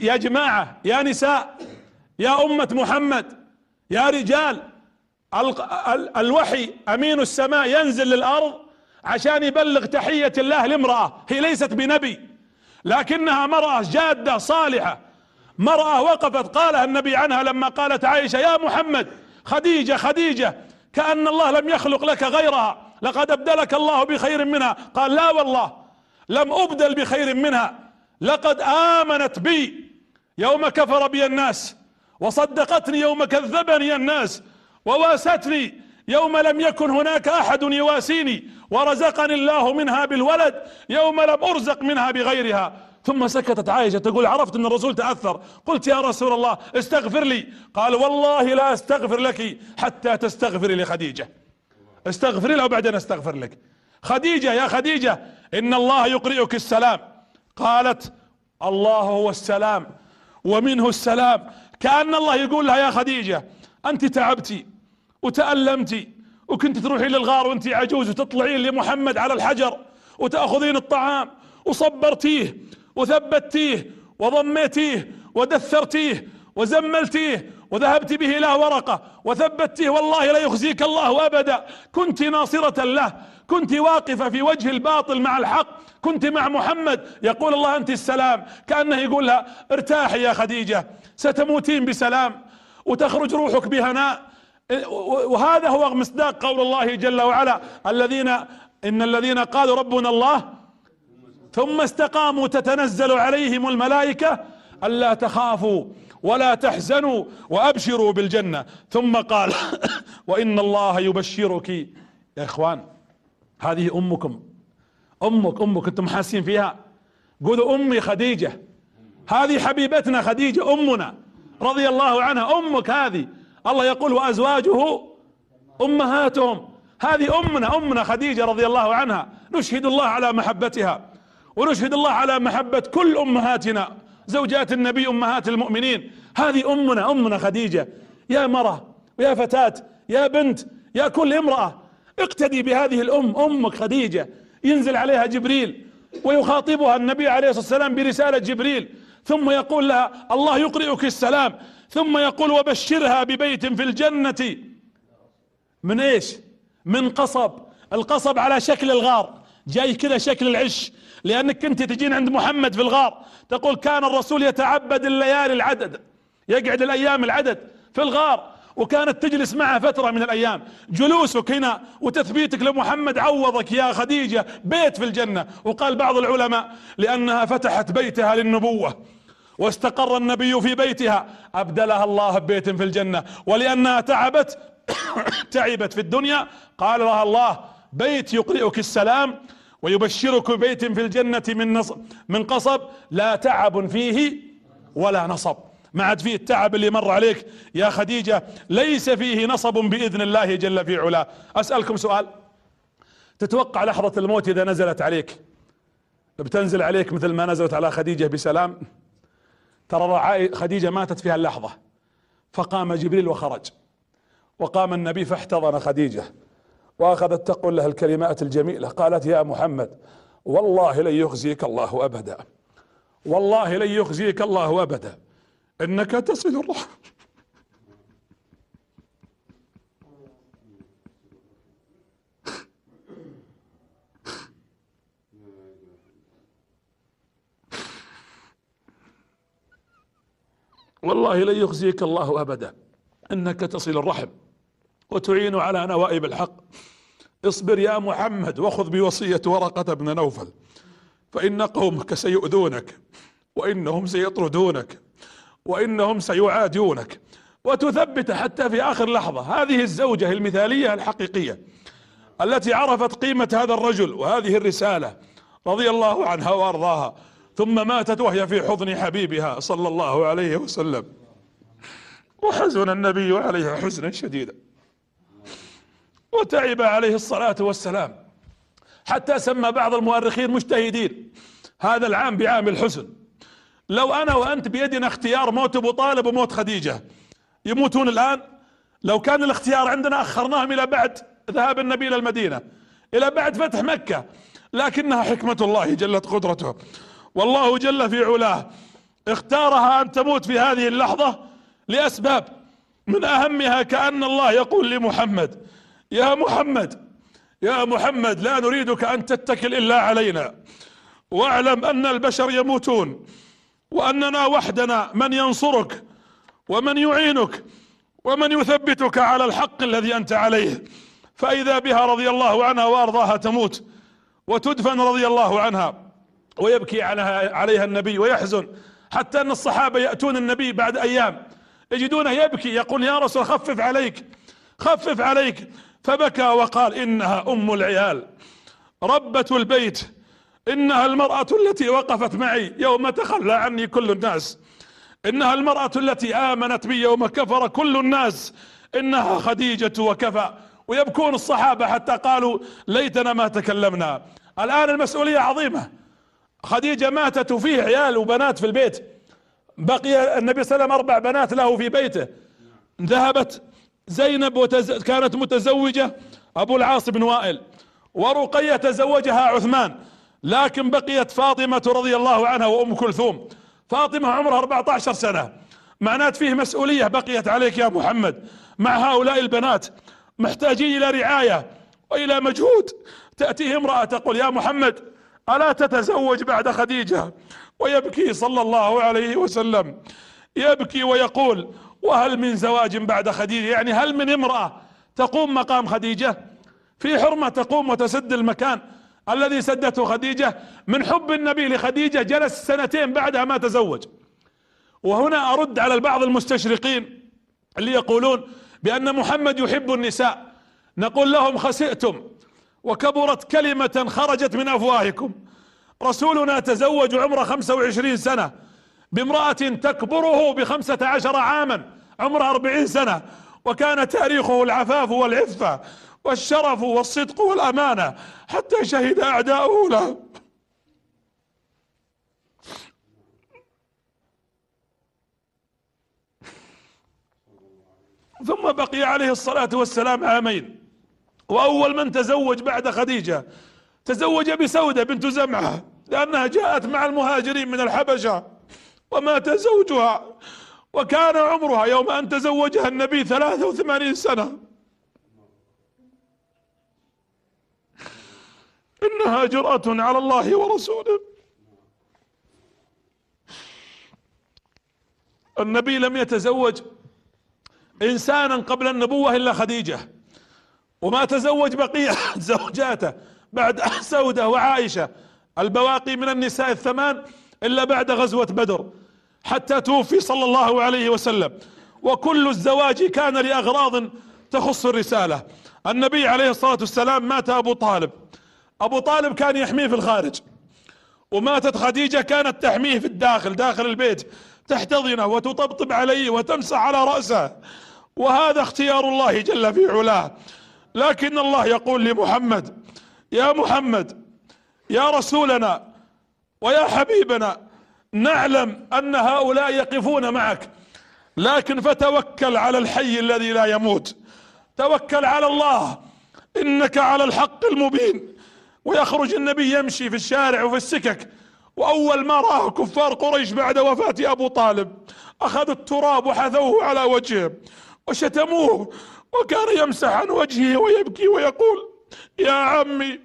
يا جماعة يا نساء يا امة محمد يا رجال الوحي امين السماء ينزل للارض عشان يبلغ تحية الله لامرأة هي ليست بنبي لكنها مرأة جادة صالحة مرأة وقفت قالها النبي عنها لما قالت عائشة يا محمد خديجة خديجة كأن الله لم يخلق لك غيرها لقد ابدلك الله بخير منها قال لا والله لم ابدل بخير منها لقد امنت بي يوم كفر بي الناس وصدقتني يوم كذبني الناس وواستني يوم لم يكن هناك احد يواسيني ورزقني الله منها بالولد يوم لم ارزق منها بغيرها ثم سكتت عائشة تقول عرفت ان الرسول تأثر قلت يا رسول الله استغفر لي قال والله لا استغفر لك حتى تستغفري لخديجة استغفري لها وبعدين استغفر لك خديجة يا خديجة ان الله يقرئك السلام قالت الله هو السلام ومنه السلام كأن الله يقول لها يا خديجة أنت تعبتي وتألمتي وكنت تروحين للغار وانت عجوز وتطلعين لمحمد على الحجر وتأخذين الطعام وصبرتيه وثبتيه وضميتيه ودثرتيه وزملتيه وذهبت به له ورقة وثبتيه والله لا يخزيك الله أبدا كنت ناصرة له كنت واقفة في وجه الباطل مع الحق كنت مع محمد يقول الله أنت السلام كأنه يقول لها ارتاحي يا خديجة ستموتين بسلام وتخرج روحك بهناء وهذا هو مصداق قول الله جل وعلا الذين ان الذين قالوا ربنا الله ثم استقاموا تتنزل عليهم الملائكه الا تخافوا ولا تحزنوا وابشروا بالجنه ثم قال [COUGHS] وان الله يبشرك يا اخوان هذه امكم امك امك انتم حاسين فيها قولوا امي خديجه هذه حبيبتنا خديجة أمنا رضي الله عنها أمك هذه الله يقول وأزواجه أمهاتهم هذه أمنا أمنا خديجة رضي الله عنها نشهد الله على محبتها ونشهد الله على محبة كل أمهاتنا زوجات النبي أمهات المؤمنين هذه أمنا أمنا خديجة يا مرة ويا فتاة يا بنت يا كل امرأة اقتدي بهذه الأم أمك خديجة ينزل عليها جبريل ويخاطبها النبي عليه الصلاة والسلام برسالة جبريل ثم يقول لها الله يقرئك السلام ثم يقول وبشرها ببيت في الجنة من ايش من قصب القصب على شكل الغار جاي كذا شكل العش لانك كنت تجين عند محمد في الغار تقول كان الرسول يتعبد الليالي العدد يقعد الايام العدد في الغار وكانت تجلس معه فترة من الايام جلوسك هنا وتثبيتك لمحمد عوضك يا خديجة بيت في الجنة وقال بعض العلماء لانها فتحت بيتها للنبوة واستقر النبي في بيتها أبدلها الله ببيت في الجنة ولأنها تعبت [COUGHS] تعبت في الدنيا قال لها الله بيت يقرئك السلام ويبشرك ببيت في الجنة من نصب من قصب لا تعب فيه ولا نصب ما عاد فيه التعب اللي مر عليك يا خديجة ليس فيه نصب بإذن الله جل في علاه أسألكم سؤال تتوقع لحظة الموت إذا نزلت عليك بتنزل عليك مثل ما نزلت على خديجة بسلام ترى خديجة ماتت في هاللحظة فقام جبريل وخرج وقام النبي فاحتضن خديجة وأخذت تقول لها الكلمات الجميلة قالت يا محمد والله لن يخزيك الله أبدا والله لن يخزيك الله أبدا إنك تصل الرحم والله لن يخزيك الله أبدا إنك تصل الرحم وتعين على نوائب الحق اصبر يا محمد وخذ بوصية ورقة بن نوفل فإن قومك سيؤذونك وإنهم سيطردونك وإنهم سيعادونك وتثبت حتى في آخر لحظة هذه الزوجة المثالية الحقيقية التي عرفت قيمة هذا الرجل وهذه الرسالة رضي الله عنها وأرضاها ثم ماتت وهي في حضن حبيبها صلى الله عليه وسلم وحزن النبي عليها حزنا شديدا وتعب عليه الصلاة والسلام حتى سمى بعض المؤرخين مجتهدين هذا العام بعام الحزن لو انا وانت بيدنا اختيار موت ابو طالب وموت خديجة يموتون الان لو كان الاختيار عندنا اخرناهم الى بعد ذهاب النبي الى المدينة الى بعد فتح مكة لكنها حكمة الله جلت قدرته والله جل في علاه اختارها ان تموت في هذه اللحظة لاسباب من اهمها كأن الله يقول لمحمد يا محمد يا محمد لا نريدك ان تتكل الا علينا واعلم ان البشر يموتون واننا وحدنا من ينصرك ومن يعينك ومن يثبتك على الحق الذي انت عليه فاذا بها رضي الله عنها وارضاها تموت وتدفن رضي الله عنها ويبكي عليها النبي ويحزن حتى ان الصحابة يأتون النبي بعد ايام يجدونه يبكي يقول يا رسول خفف عليك خفف عليك فبكى وقال انها ام العيال ربة البيت انها المرأة التي وقفت معي يوم تخلى عني كل الناس انها المرأة التي امنت بي يوم كفر كل الناس انها خديجة وكفى ويبكون الصحابة حتى قالوا ليتنا ما تكلمنا الان المسؤولية عظيمة خديجة ماتت وفيه عيال وبنات في البيت بقي النبي صلى الله عليه وسلم أربع بنات له في بيته ذهبت زينب وتز... كانت متزوجة أبو العاص بن وائل ورقية تزوجها عثمان لكن بقيت فاطمة رضي الله عنها وأم كلثوم فاطمة عمرها 14 سنة معنات فيه مسؤولية بقيت عليك يا محمد مع هؤلاء البنات محتاجين إلى رعاية وإلى مجهود تأتيه امرأة تقول يا محمد ألا تتزوج بعد خديجة ويبكي صلى الله عليه وسلم يبكي ويقول وهل من زواج بعد خديجة يعني هل من امرأة تقوم مقام خديجة في حرمة تقوم وتسد المكان الذي سدته خديجة من حب النبي لخديجة جلس سنتين بعدها ما تزوج وهنا أرد على البعض المستشرقين اللي يقولون بأن محمد يحب النساء نقول لهم خسئتم وكبرت كلمة خرجت من أفواهكم رسولنا تزوج عمره خمسة وعشرين سنة بامرأة تكبره بخمسة عشر عاما عمره أربعين سنة وكان تاريخه العفاف والعفة والشرف والصدق والأمانة حتى شهد أعداؤه له ثم بقي عليه الصلاة والسلام عامين وأول من تزوج بعد خديجة تزوج بسودة بنت زمعة لأنها جاءت مع المهاجرين من الحبشة ومات زوجها وكان عمرها يوم أن تزوجها النبي ثلاثة وثمانين سنة إنها جرأة على الله ورسوله النبي لم يتزوج إنسانا قبل النبوة إلا خديجة وما تزوج بقية [LAUGHS] زوجاته بعد [LAUGHS] سودة وعائشة البواقي من النساء الثمان إلا بعد غزوة بدر حتى توفي صلى الله عليه وسلم وكل الزواج كان لأغراض تخص الرسالة النبي عليه الصلاة والسلام مات أبو طالب أبو طالب كان يحميه في الخارج وماتت خديجة كانت تحميه في الداخل داخل البيت تحتضنه وتطبطب عليه وتمسح على رأسه وهذا اختيار الله جل في علاه لكن الله يقول لمحمد يا محمد يا رسولنا ويا حبيبنا نعلم ان هؤلاء يقفون معك لكن فتوكل على الحي الذي لا يموت توكل على الله انك على الحق المبين ويخرج النبي يمشي في الشارع وفي السكك واول ما راه كفار قريش بعد وفاة ابو طالب اخذوا التراب وحثوه على وجهه وشتموه وكان يمسح عن وجهه ويبكي ويقول يا عمي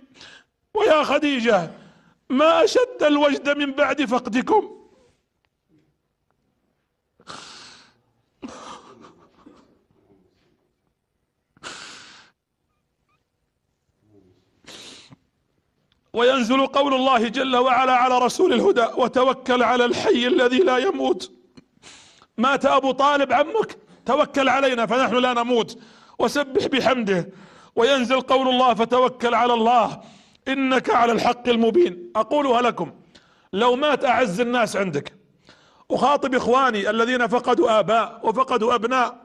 ويا خديجة ما أشد الوجد من بعد فقدكم وينزل قول الله جل وعلا على رسول الهدى وتوكل على الحي الذي لا يموت مات أبو طالب عمك توكل علينا فنحن لا نموت وسبح بحمده وينزل قول الله فتوكل على الله انك على الحق المبين اقولها لكم لو مات اعز الناس عندك اخاطب اخواني الذين فقدوا اباء وفقدوا ابناء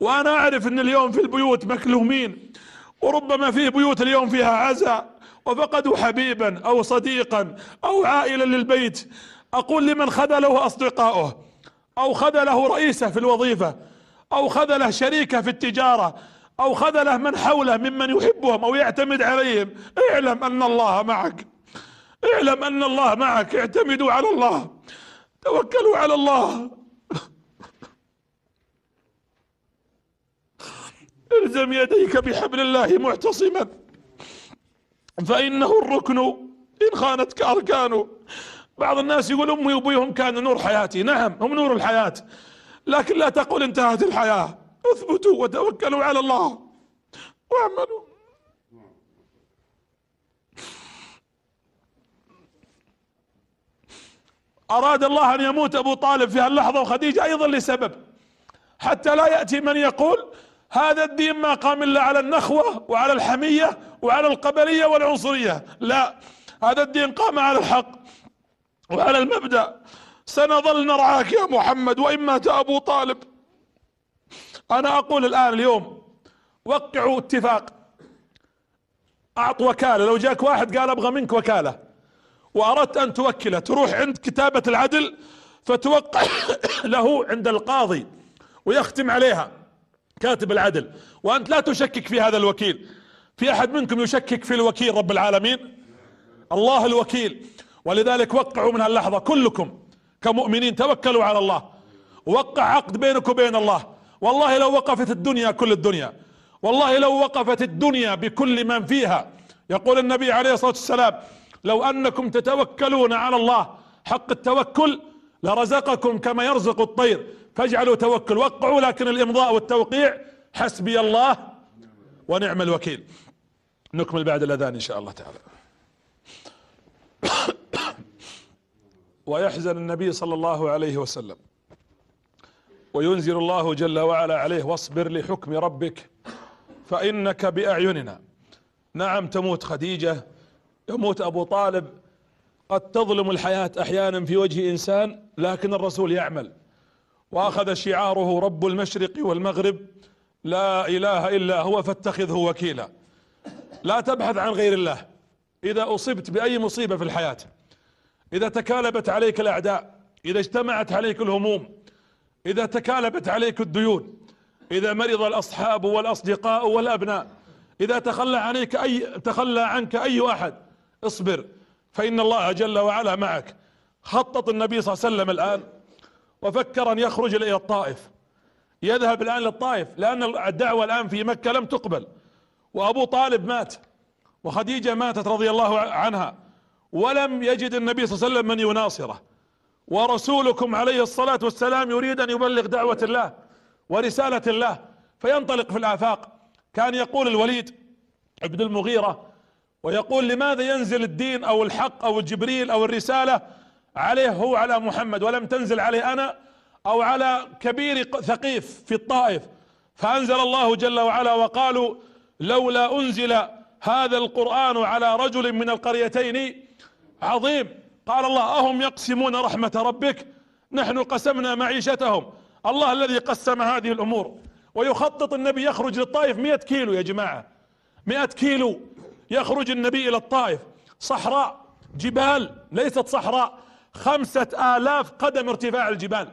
وانا اعرف ان اليوم في البيوت مكلومين وربما في بيوت اليوم فيها عزاء وفقدوا حبيبا او صديقا او عائلا للبيت اقول لمن خذله اصدقائه او خذله رئيسه في الوظيفه او خذله شريكه في التجاره او خذله من حوله ممن يحبهم او يعتمد عليهم اعلم ان الله معك اعلم ان الله معك اعتمدوا على الله توكلوا على الله [LAUGHS] الزم يديك بحبل الله معتصما فانه الركن ان خانتك اركانه بعض الناس يقول امي وابويهم كانوا نور حياتي نعم هم نور الحياه لكن لا تقول انتهت الحياة اثبتوا وتوكلوا على الله واعملوا أراد الله أن يموت أبو طالب في هاللحظة وخديجة أيضا لسبب حتى لا يأتي من يقول هذا الدين ما قام إلا على النخوة وعلى الحمية وعلى القبلية والعنصرية لا هذا الدين قام على الحق وعلى المبدأ سنظل نرعاك يا محمد وإن مات أبو طالب أنا أقول الآن اليوم وقعوا اتفاق أعط وكالة لو جاك واحد قال أبغى منك وكالة وأردت أن توكله تروح عند كتابة العدل فتوقع [COUGHS] له عند القاضي ويختم عليها كاتب العدل وأنت لا تشكك في هذا الوكيل في أحد منكم يشكك في الوكيل رب العالمين الله الوكيل ولذلك وقعوا من هاللحظة كلكم كمؤمنين توكلوا على الله وقع عقد بينك وبين الله والله لو وقفت الدنيا كل الدنيا والله لو وقفت الدنيا بكل من فيها يقول النبي عليه الصلاة والسلام لو انكم تتوكلون على الله حق التوكل لرزقكم كما يرزق الطير فاجعلوا توكل وقعوا لكن الامضاء والتوقيع حسبي الله ونعم الوكيل نكمل بعد الاذان ان شاء الله تعالى ويحزن النبي صلى الله عليه وسلم وينزل الله جل وعلا عليه واصبر لحكم ربك فإنك بأعيننا نعم تموت خديجة يموت أبو طالب قد تظلم الحياة أحيانا في وجه إنسان لكن الرسول يعمل وأخذ شعاره رب المشرق والمغرب لا إله إلا هو فاتخذه وكيلا لا تبحث عن غير الله إذا أصبت بأي مصيبة في الحياة إذا تكالبت عليك الأعداء إذا اجتمعت عليك الهموم إذا تكالبت عليك الديون إذا مرض الأصحاب والأصدقاء والأبناء إذا تخلى عنك أي تخلى عنك أي أحد اصبر فإن الله جل وعلا معك خطط النبي صلى الله عليه وسلم الآن وفكر أن يخرج إلى الطائف يذهب الآن للطائف لأن الدعوة الآن في مكة لم تقبل وأبو طالب مات وخديجة ماتت رضي الله عنها ولم يجد النبي صلى الله عليه وسلم من يناصره ورسولكم عليه الصلاة والسلام يريد أن يبلغ دعوة الله ورسالة الله فينطلق في الآفاق كان يقول الوليد ابن المغيرة ويقول لماذا ينزل الدين أو الحق أو الجبريل أو الرسالة عليه هو على محمد ولم تنزل عليه أنا أو على كبير ثقيف في الطائف فأنزل الله جل وعلا وقالوا لولا أنزل هذا القرآن على رجل من القريتين عظيم قال الله أهم يقسمون رحمة ربك نحن قسمنا معيشتهم الله الذي قسم هذه الأمور ويخطط النبي يخرج للطائف مئة كيلو يا جماعة مئة كيلو يخرج النبي إلى الطائف صحراء جبال ليست صحراء خمسة آلاف قدم ارتفاع الجبال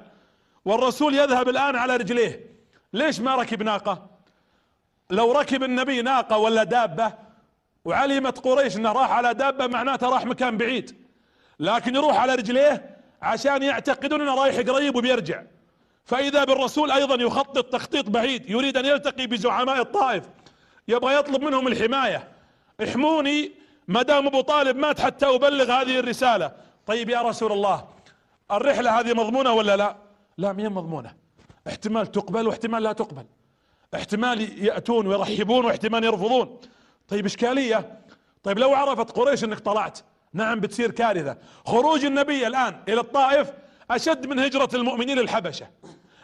والرسول يذهب الآن على رجليه ليش ما ركب ناقة لو ركب النبي ناقة ولا دابة وعلمت قريش انه راح على دابة معناته راح مكان بعيد لكن يروح على رجليه عشان يعتقدون انه رايح قريب وبيرجع فاذا بالرسول ايضا يخطط تخطيط بعيد يريد ان يلتقي بزعماء الطائف يبغى يطلب منهم الحماية احموني ما دام ابو طالب مات حتى ابلغ هذه الرسالة طيب يا رسول الله الرحلة هذه مضمونة ولا لا لا مين مضمونة احتمال تقبل واحتمال لا تقبل احتمال يأتون ويرحبون واحتمال يرفضون طيب اشكالية طيب لو عرفت قريش انك طلعت نعم بتصير كارثة خروج النبي الان الى الطائف اشد من هجرة المؤمنين الحبشة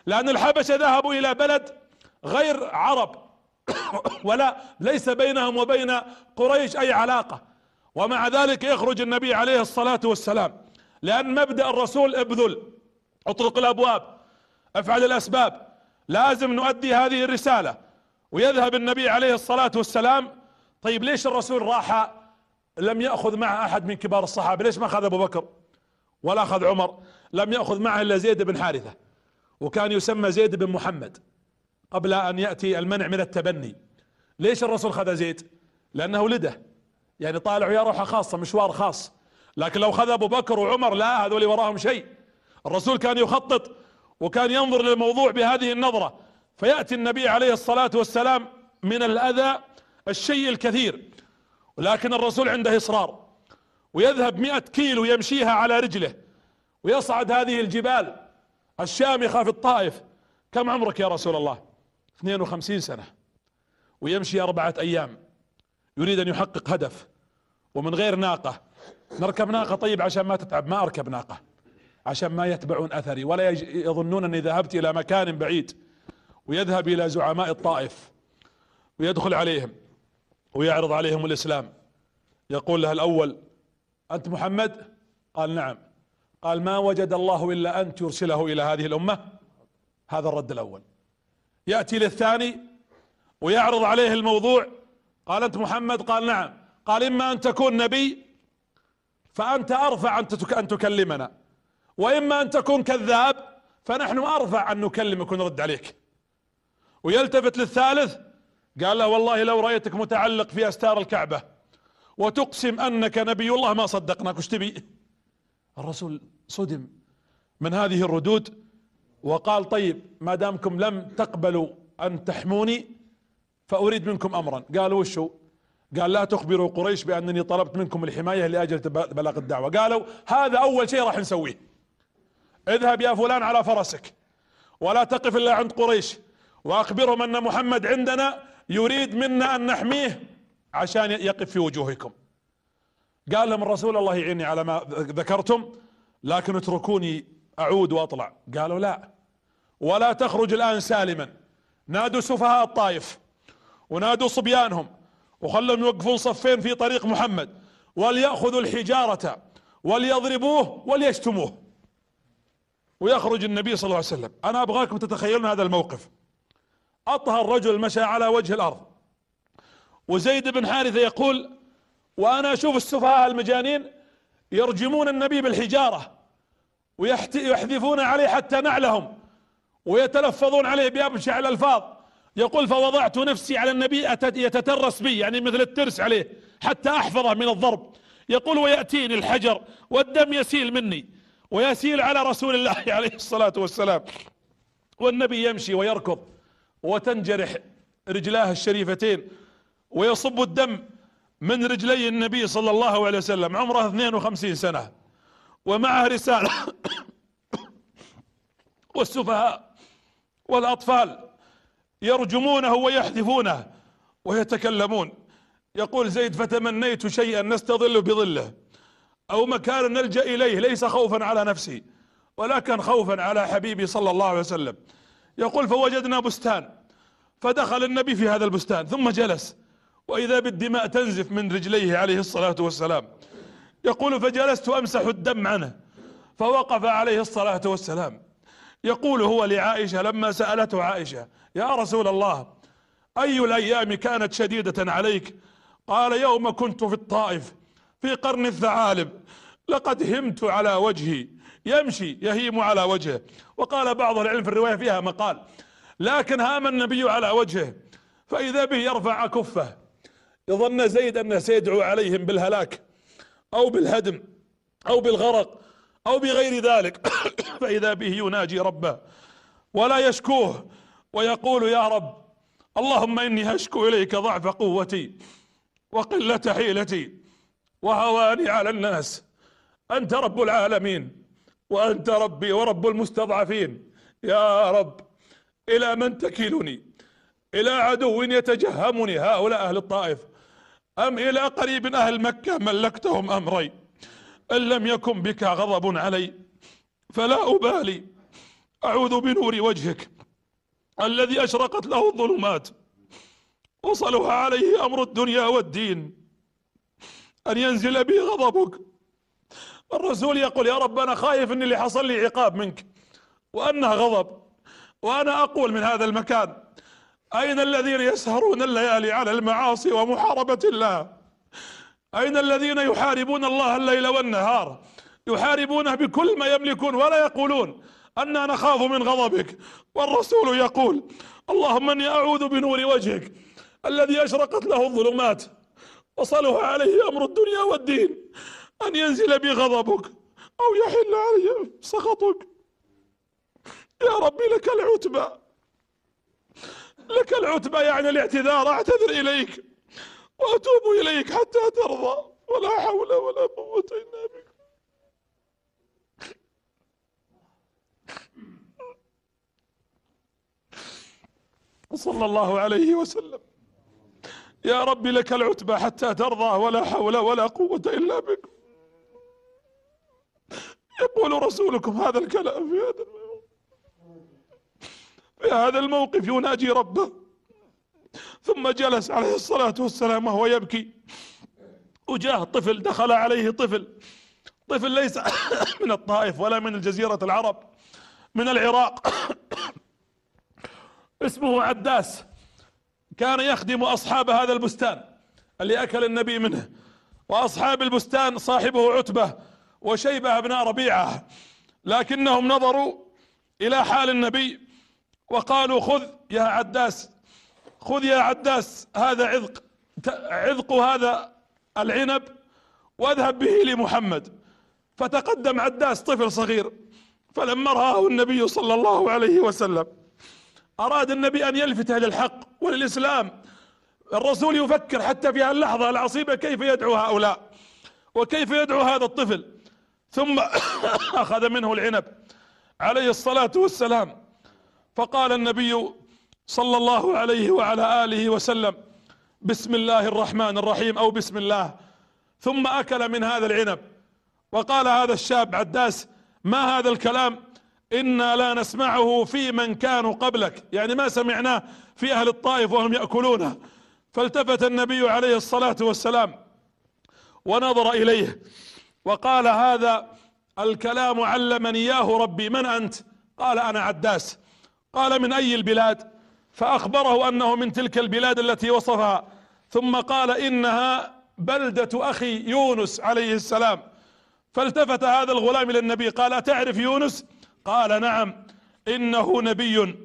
لان الحبشة ذهبوا الى بلد غير عرب [COUGHS] ولا ليس بينهم وبين قريش اي علاقة ومع ذلك يخرج النبي عليه الصلاة والسلام لان مبدأ الرسول ابذل اطرق الابواب افعل الاسباب لازم نؤدي هذه الرسالة ويذهب النبي عليه الصلاة والسلام طيب ليش الرسول راح لم يأخذ معه أحد من كبار الصحابة ليش ما أخذ أبو بكر ولا أخذ عمر لم يأخذ معه إلا زيد بن حارثة وكان يسمى زيد بن محمد قبل أن يأتي المنع من التبني ليش الرسول خذ زيد لأنه ولده يعني طالع يا روحه خاصة مشوار خاص لكن لو خذ أبو بكر وعمر لا هذول وراهم شيء الرسول كان يخطط وكان ينظر للموضوع بهذه النظرة فيأتي النبي عليه الصلاة والسلام من الأذى الشيء الكثير ولكن الرسول عنده إصرار ويذهب مئة كيلو يمشيها على رجله ويصعد هذه الجبال الشامخة في الطائف كم عمرك يا رسول الله 52 سنة ويمشي أربعة أيام يريد أن يحقق هدف ومن غير ناقة نركب ناقة طيب عشان ما تتعب ما أركب ناقة عشان ما يتبعون أثري ولا يظنون أني ذهبت إلى مكان بعيد ويذهب إلى زعماء الطائف ويدخل عليهم ويعرض عليهم الإسلام يقول لها الأول أنت محمد قال نعم قال ما وجد الله إلا أنت يرسله إلى هذه الأمة هذا الرد الأول يأتي للثاني ويعرض عليه الموضوع قال أنت محمد قال نعم قال إما أن تكون نبي فأنت أرفع أن تكلمنا وإما أن تكون كذاب فنحن أرفع أن نكلمك ونرد عليك ويلتفت للثالث قال له والله لو رأيتك متعلق في أستار الكعبة وتقسم أنك نبي الله ما صدقناك وش تبي الرسول صدم من هذه الردود وقال طيب ما دامكم لم تقبلوا أن تحموني فأريد منكم أمرا قالوا وشو قال لا تخبروا قريش بأنني طلبت منكم الحماية لأجل بلاغ الدعوة قالوا هذا أول شيء راح نسويه اذهب يا فلان على فرسك ولا تقف إلا عند قريش وأخبرهم أن محمد عندنا يريد منا ان نحميه عشان يقف في وجوهكم قال لهم الرسول الله يعيني على ما ذكرتم لكن اتركوني اعود واطلع قالوا لا ولا تخرج الان سالما نادوا سفهاء الطائف ونادوا صبيانهم وخلهم يوقفون صفين في طريق محمد وليأخذوا الحجارة وليضربوه وليشتموه ويخرج النبي صلى الله عليه وسلم انا ابغاكم تتخيلون هذا الموقف اطهر رجل مشى على وجه الارض وزيد بن حارثة يقول وانا اشوف السفهاء المجانين يرجمون النبي بالحجارة ويحذفون عليه حتى نعلهم ويتلفظون عليه بابشع الالفاظ يقول فوضعت نفسي على النبي يتترس بي يعني مثل الترس عليه حتى احفظه من الضرب يقول ويأتيني الحجر والدم يسيل مني ويسيل على رسول الله [LAUGHS] عليه الصلاة والسلام والنبي يمشي ويركض وتنجرح رجلاه الشريفتين ويصب الدم من رجلي النبي صلى الله عليه وسلم عمره 52 سنة ومعه رسالة [COUGHS] والسفهاء والأطفال يرجمونه ويحذفونه ويتكلمون يقول زيد فتمنيت شيئا نستظل بظله أو مكان نلجأ إليه ليس خوفا على نفسي ولكن خوفا على حبيبي صلى الله عليه وسلم يقول فوجدنا بستان فدخل النبي في هذا البستان ثم جلس واذا بالدماء تنزف من رجليه عليه الصلاه والسلام يقول فجلست امسح الدم عنه فوقف عليه الصلاه والسلام يقول هو لعائشه لما سالته عائشه يا رسول الله اي الايام كانت شديده عليك قال يوم كنت في الطائف في قرن الثعالب لقد همت على وجهي يمشي يهيم على وجهه وقال بعض العلم في الرواية فيها مقال لكن هام النبي على وجهه فإذا به يرفع كفه يظن زيد أنه سيدعو عليهم بالهلاك أو بالهدم أو بالغرق أو بغير ذلك [COUGHS] فإذا به يناجي ربه ولا يشكوه ويقول يا رب اللهم إني أشكو إليك ضعف قوتي وقلة حيلتي وهواني على الناس أنت رب العالمين وأنت ربي ورب المستضعفين يا رب إلى من تكلني إلى عدو يتجهمني هؤلاء أهل الطائف أم إلى قريب أهل مكة ملكتهم أمري إن لم يكن بك غضب علي فلا أبالي أعوذ بنور وجهك الذي أشرقت له الظلمات وصلها عليه أمر الدنيا والدين أن ينزل بي غضبك الرسول يقول يا رب أنا خايف أن اللي حصل لي عقاب منك وأنه غضب وأنا أقول من هذا المكان أين الذين يسهرون الليالي على المعاصي ومحاربة الله أين الذين يحاربون الله الليل والنهار يحاربونه بكل ما يملكون ولا يقولون أنا نخاف من غضبك والرسول يقول اللهم أني أعوذ بنور وجهك الذي أشرقت له الظلمات وصلح عليه أمر الدنيا والدين أن ينزل بي غضبك أو يحل علي سخطك يا ربي لك العتبى لك العتبى يعني الاعتذار أعتذر إليك وأتوب إليك حتى ترضى ولا حول ولا قوة إلا بك صلى الله عليه وسلم يا ربي لك العتبى حتى ترضى ولا حول ولا قوة إلا بك يقول رسولكم هذا الكلام في هذا في هذا الموقف يناجي ربه ثم جلس عليه الصلاة والسلام وهو يبكي وجاه طفل دخل عليه طفل طفل ليس [COUGHS] من الطائف ولا من الجزيرة العرب من العراق [COUGHS] اسمه عداس كان يخدم أصحاب هذا البستان اللي أكل النبي منه وأصحاب البستان صاحبه عتبة وشيبة ابناء ربيعة لكنهم نظروا إلى حال النبي وقالوا خذ يا عداس خذ يا عداس هذا عذق عذق هذا العنب واذهب به لمحمد فتقدم عداس طفل صغير فلما رآه النبي صلى الله عليه وسلم أراد النبي أن يلفته للحق وللإسلام الرسول يفكر حتى في هاللحظة العصيبة كيف يدعو هؤلاء وكيف يدعو هذا الطفل ثم [COUGHS] اخذ منه العنب عليه الصلاه والسلام فقال النبي صلى الله عليه وعلى اله وسلم بسم الله الرحمن الرحيم او بسم الله ثم اكل من هذا العنب وقال هذا الشاب عداس ما هذا الكلام انا لا نسمعه في من كانوا قبلك يعني ما سمعناه في اهل الطائف وهم ياكلونه فالتفت النبي عليه الصلاه والسلام ونظر اليه وقال هذا الكلام علمني اياه ربي من انت قال انا عداس قال من اي البلاد فاخبره انه من تلك البلاد التي وصفها ثم قال انها بلدة اخي يونس عليه السلام فالتفت هذا الغلام الى النبي قال اتعرف يونس قال نعم انه نبي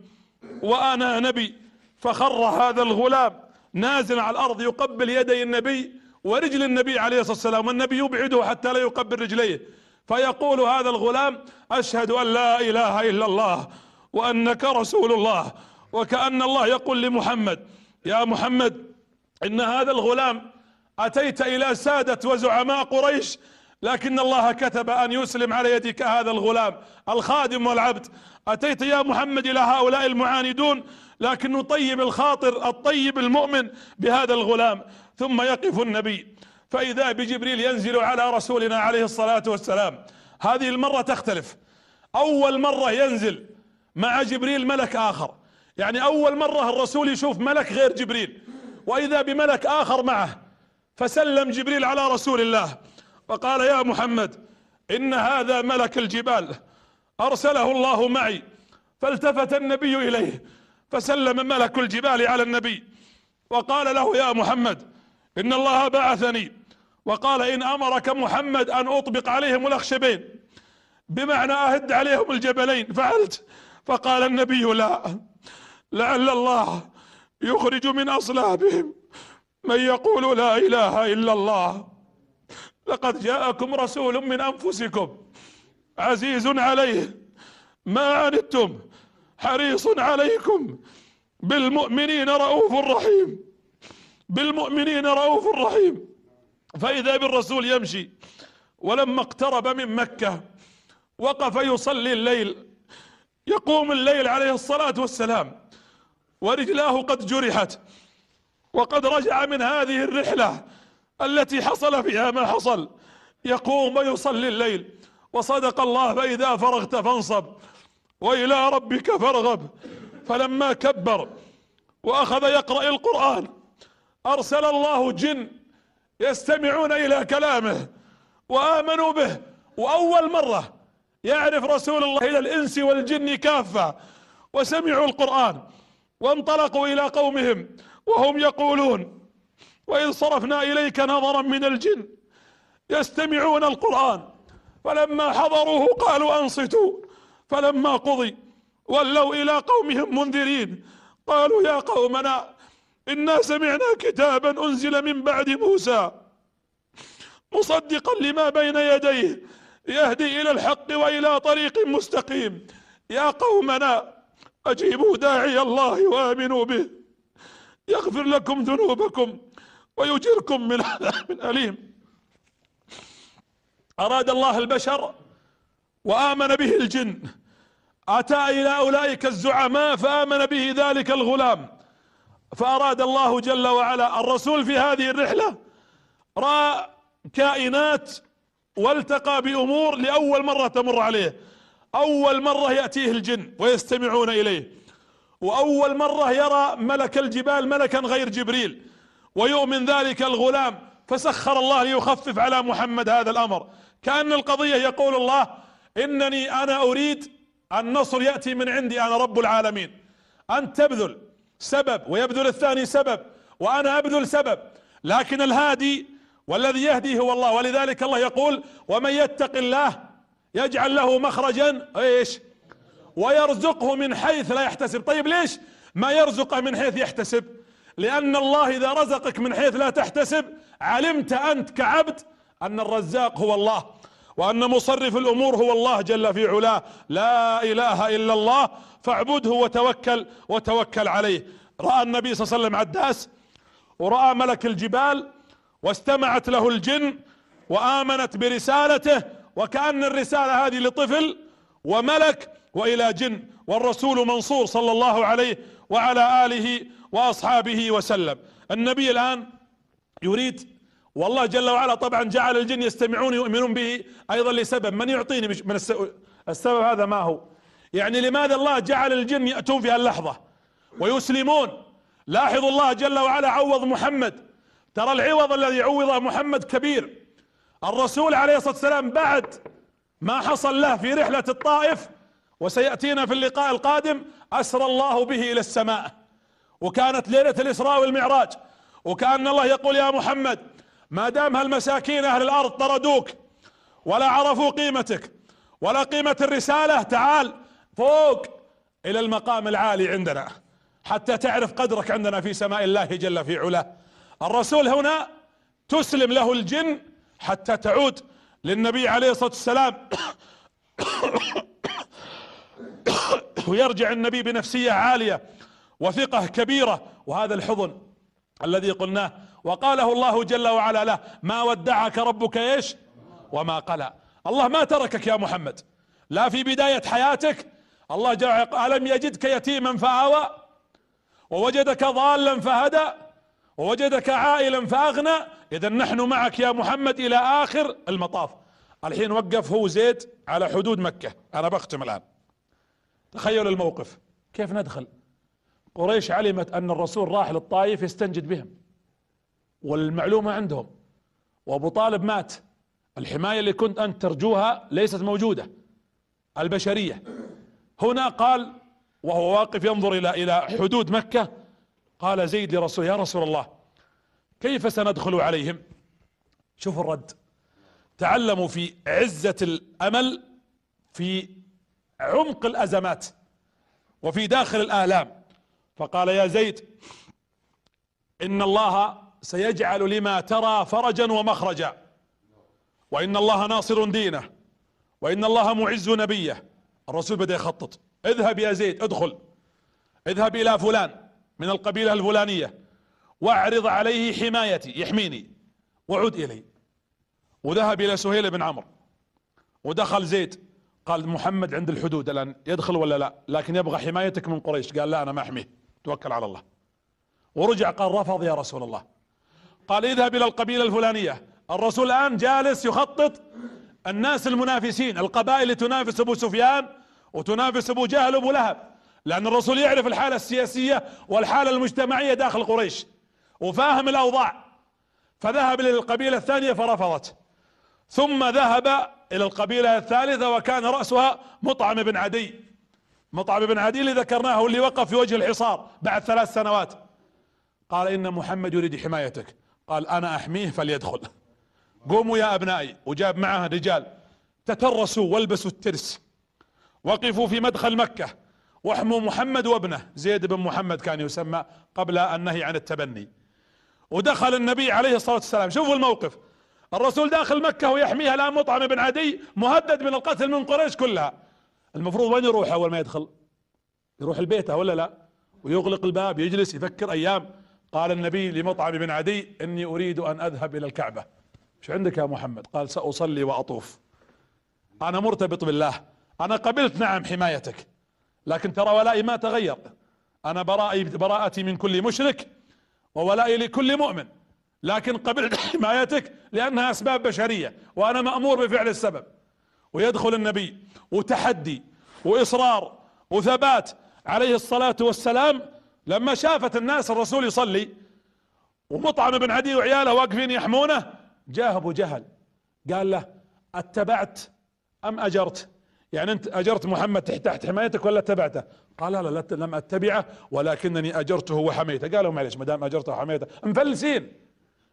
وانا نبي فخر هذا الغلام نازل على الارض يقبل يدي النبي ورجل النبي عليه الصلاة والسلام والنبي يبعده حتى لا يقبل رجليه فيقول هذا الغلام أشهد أن لا إله إلا الله وأنك رسول الله وكأن الله يقول لمحمد يا محمد إن هذا الغلام أتيت إلى سادة وزعماء قريش لكن الله كتب أن يسلم على يدك هذا الغلام الخادم والعبد أتيت يا محمد إلى هؤلاء المعاندون لكن نطيب الخاطر الطيب المؤمن بهذا الغلام ثم يقف النبي فإذا بجبريل ينزل على رسولنا عليه الصلاة والسلام هذه المرة تختلف أول مرة ينزل مع جبريل ملك آخر يعني أول مرة الرسول يشوف ملك غير جبريل وإذا بملك آخر معه فسلم جبريل على رسول الله وقال يا محمد إن هذا ملك الجبال أرسله الله معي فالتفت النبي إليه فسلم ملك الجبال على النبي وقال له يا محمد ان الله بعثني وقال ان امرك محمد ان اطبق عليهم الاخشبين بمعنى اهد عليهم الجبلين فعلت فقال النبي لا لعل الله يخرج من اصلابهم من يقول لا اله الا الله لقد جاءكم رسول من انفسكم عزيز عليه ما عنتم حريص عليكم بالمؤمنين رؤوف رحيم بالمؤمنين رؤوف رحيم فإذا بالرسول يمشي ولما اقترب من مكة وقف يصلي الليل يقوم الليل عليه الصلاة والسلام ورجلاه قد جرحت وقد رجع من هذه الرحلة التي حصل فيها ما حصل يقوم ويصلي الليل وصدق الله فإذا فرغت فانصب وإلى ربك فارغب فلما كبر وأخذ يقرأ القرآن ارسل الله جن يستمعون الى كلامه وامنوا به واول مرة يعرف رسول الله الى الانس والجن كافة وسمعوا القرآن وانطلقوا الى قومهم وهم يقولون واذ صرفنا اليك نظرا من الجن يستمعون القرآن فلما حضروه قالوا انصتوا فلما قضي ولوا الى قومهم منذرين قالوا يا قومنا إنا سمعنا كتابا أنزل من بعد موسى مصدقا لما بين يديه يهدي إلى الحق وإلى طريق مستقيم يا قومنا أجيبوا داعي الله وآمنوا به يغفر لكم ذنوبكم ويجركم من من أليم أراد الله البشر وآمن به الجن أتى إلى أولئك الزعماء فآمن به ذلك الغلام فأراد الله جل وعلا الرسول في هذه الرحلة رأى كائنات والتقى بأمور لأول مرة تمر عليه أول مرة يأتيه الجن ويستمعون إليه وأول مرة يرى ملك الجبال ملكا غير جبريل ويؤمن ذلك الغلام فسخر الله ليخفف على محمد هذا الأمر كأن القضية يقول الله إنني أنا أريد النصر يأتي من عندي أنا رب العالمين أن تبذل سبب ويبذل الثاني سبب وأنا أبذل سبب لكن الهادي والذي يهدي هو الله ولذلك الله يقول ومن يتق الله يجعل له مخرجا ايش ويرزقه من حيث لا يحتسب طيب ليش ما يرزقه من حيث يحتسب لان الله اذا رزقك من حيث لا تحتسب علمت انت كعبد ان الرزاق هو الله وأن مصرف الأمور هو الله جل في علاه لا إله إلا الله فاعبده وتوكل وتوكل عليه رأى النبي صلى الله عليه وسلم عداس ورأى ملك الجبال واستمعت له الجن وآمنت برسالته وكأن الرسالة هذه لطفل وملك وإلى جن والرسول منصور صلى الله عليه وعلى آله وأصحابه وسلم النبي الآن يريد والله جل وعلا طبعا جعل الجن يستمعون يؤمنون به ايضا لسبب من يعطيني من السبب هذا ما هو يعني لماذا الله جعل الجن يأتون في هاللحظة ويسلمون لاحظوا الله جل وعلا عوض محمد ترى العوض الذي عوضه محمد كبير الرسول عليه الصلاة والسلام بعد ما حصل له في رحلة الطائف وسيأتينا في اللقاء القادم أسرى الله به إلى السماء وكانت ليلة الإسراء والمعراج وكأن الله يقول يا محمد ما دام هالمساكين اهل الارض طردوك ولا عرفوا قيمتك ولا قيمة الرسالة تعال فوق الى المقام العالي عندنا حتى تعرف قدرك عندنا في سماء الله جل في علاه الرسول هنا تسلم له الجن حتى تعود للنبي عليه الصلاة والسلام [COUGHS] ويرجع النبي بنفسية عالية وثقة كبيرة وهذا الحضن الذي قلناه وقاله الله جل وعلا له ما ودعك ربك ايش وما قلى الله ما تركك يا محمد لا في بداية حياتك الله جاء ألم يجدك يتيما فآوى ووجدك ضالا فهدى ووجدك عائلا فأغنى إذا نحن معك يا محمد إلى آخر المطاف الحين وقف هو زيد على حدود مكة أنا بختم الآن تخيل الموقف كيف ندخل قريش علمت أن الرسول راح للطائف يستنجد بهم والمعلومة عندهم وأبو طالب مات الحماية اللي كنت أنت ترجوها ليست موجودة البشرية هنا قال وهو واقف ينظر إلى إلى حدود مكة قال زيد لرسول يا رسول الله كيف سندخل عليهم شوفوا الرد تعلموا في عزة الأمل في عمق الأزمات وفي داخل الآلام فقال يا زيد إن الله سيجعل لما ترى فرجا ومخرجا وان الله ناصر دينه وان الله معز نبيه الرسول بدا يخطط اذهب يا زيد ادخل اذهب الى فلان من القبيلة الفلانية واعرض عليه حمايتي يحميني وعد الي وذهب الى سهيل بن عمرو ودخل زيد قال محمد عند الحدود الان يدخل ولا لا لكن يبغى حمايتك من قريش قال لا انا ما احميه توكل على الله ورجع قال رفض يا رسول الله قال اذهب الى القبيلة الفلانية الرسول الان جالس يخطط الناس المنافسين القبائل تنافس ابو سفيان وتنافس ابو جهل وابو لهب لان الرسول يعرف الحالة السياسية والحالة المجتمعية داخل قريش وفاهم الاوضاع فذهب الى القبيلة الثانية فرفضت ثم ذهب الى القبيلة الثالثة وكان رأسها مطعم بن عدي مطعم بن عدي اللي ذكرناه اللي وقف في وجه الحصار بعد ثلاث سنوات قال ان محمد يريد حمايتك قال انا احميه فليدخل قوموا يا ابنائي وجاب معها رجال تترسوا والبسوا الترس وقفوا في مدخل مكة واحموا محمد وابنه زيد بن محمد كان يسمى قبل النهي عن التبني ودخل النبي عليه الصلاة والسلام شوفوا الموقف الرسول داخل مكة ويحميها الآن مطعم بن عدي مهدد من القتل من قريش كلها المفروض وين يروح أول ما يدخل يروح البيت ولا لا ويغلق الباب يجلس يفكر أيام قال النبي لمطعم بن عدي إني أريد أن أذهب إلى الكعبة ايش عندك يا محمد قال سأصلي وأطوف أنا مرتبط بالله أنا قبلت نعم حمايتك لكن ترى ولائي ما تغير أنا برائي براءتي من كل مشرك وولائي لكل مؤمن لكن قبلت نعم حمايتك لأنها أسباب بشرية وأنا مأمور بفعل السبب ويدخل النبي وتحدي وإصرار وثبات عليه الصلاة والسلام لما شافت الناس الرسول يصلي ومطعم بن عدي وعياله واقفين يحمونه جاه ابو جهل قال له اتبعت ام اجرت يعني انت اجرت محمد تحت حمايتك ولا اتبعته قال لا لا لم اتبعه ولكنني اجرته وحميته قالوا معلش ما دام اجرته وحميته مفلسين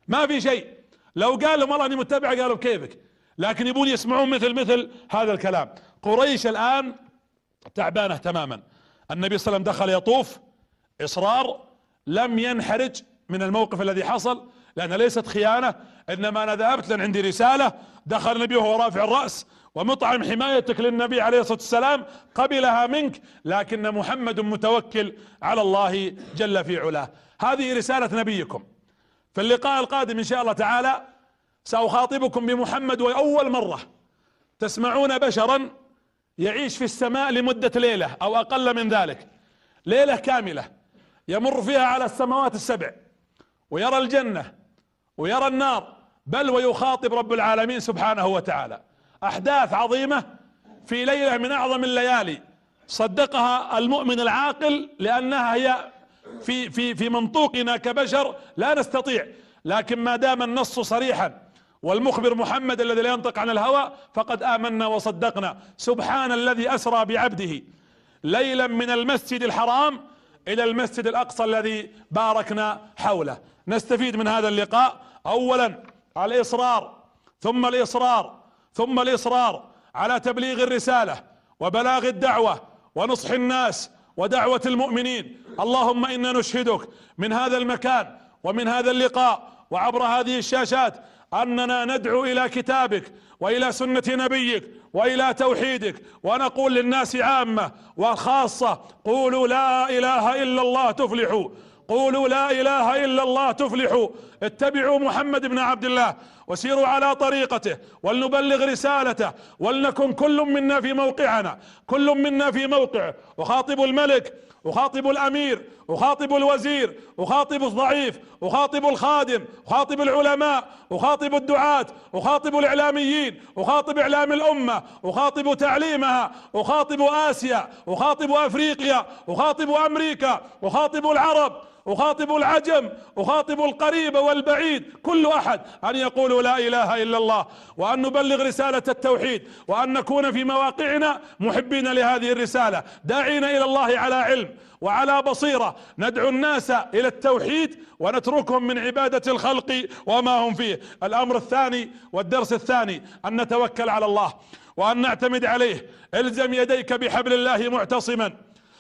ما في شيء لو قال لهم والله اني متبعه قالوا كيفك لكن يبون يسمعون مثل مثل هذا الكلام قريش الان تعبانه تماما النبي صلى الله عليه وسلم دخل يطوف اصرار لم ينحرج من الموقف الذي حصل لان ليست خيانة انما انا ذهبت لان عندي رسالة دخل النبي وهو رافع الرأس ومطعم حمايتك للنبي عليه الصلاة والسلام قبلها منك لكن محمد متوكل على الله جل في علاه هذه رسالة نبيكم في اللقاء القادم ان شاء الله تعالى ساخاطبكم بمحمد واول مرة تسمعون بشرا يعيش في السماء لمدة ليلة او اقل من ذلك ليلة كاملة يمر فيها على السماوات السبع ويرى الجنة ويرى النار بل ويخاطب رب العالمين سبحانه وتعالى احداث عظيمة في ليلة من اعظم الليالي صدقها المؤمن العاقل لانها هي في في في منطوقنا كبشر لا نستطيع لكن ما دام النص صريحا والمخبر محمد الذي لا ينطق عن الهوى فقد امنا وصدقنا سبحان الذي اسرى بعبده ليلا من المسجد الحرام الى المسجد الاقصى الذي باركنا حوله نستفيد من هذا اللقاء اولا الاصرار ثم الاصرار ثم الاصرار على تبليغ الرساله وبلاغ الدعوه ونصح الناس ودعوه المؤمنين اللهم انا نشهدك من هذا المكان ومن هذا اللقاء وعبر هذه الشاشات اننا ندعو الى كتابك والى سنة نبيك والى توحيدك ونقول للناس عامة وخاصة قولوا لا اله الا الله تفلحوا قولوا لا اله الا الله تفلحوا اتبعوا محمد بن عبد الله وسيروا على طريقته ولنبلغ رسالته ولنكن كل منا في موقعنا كل منا في موقعه اخاطب الملك اخاطب الامير اخاطب الوزير اخاطب الضعيف اخاطب الخادم اخاطب العلماء اخاطب الدعاة اخاطب الاعلاميين اخاطب اعلام الامة اخاطب تعليمها اخاطب اسيا اخاطب افريقيا اخاطب امريكا اخاطب العرب اخاطب العجم اخاطب القريب والبعيد كل احد ان يقول لا اله الا الله وان نبلغ رسالة التوحيد وان نكون في مواقعنا محبين لهذه الرسالة داعين الى الله على علم وعلى بصيرة ندعو الناس الى التوحيد ونتركهم من عبادة الخلق وما هم فيه الامر الثاني والدرس الثاني ان نتوكل على الله وان نعتمد عليه الزم يديك بحبل الله معتصما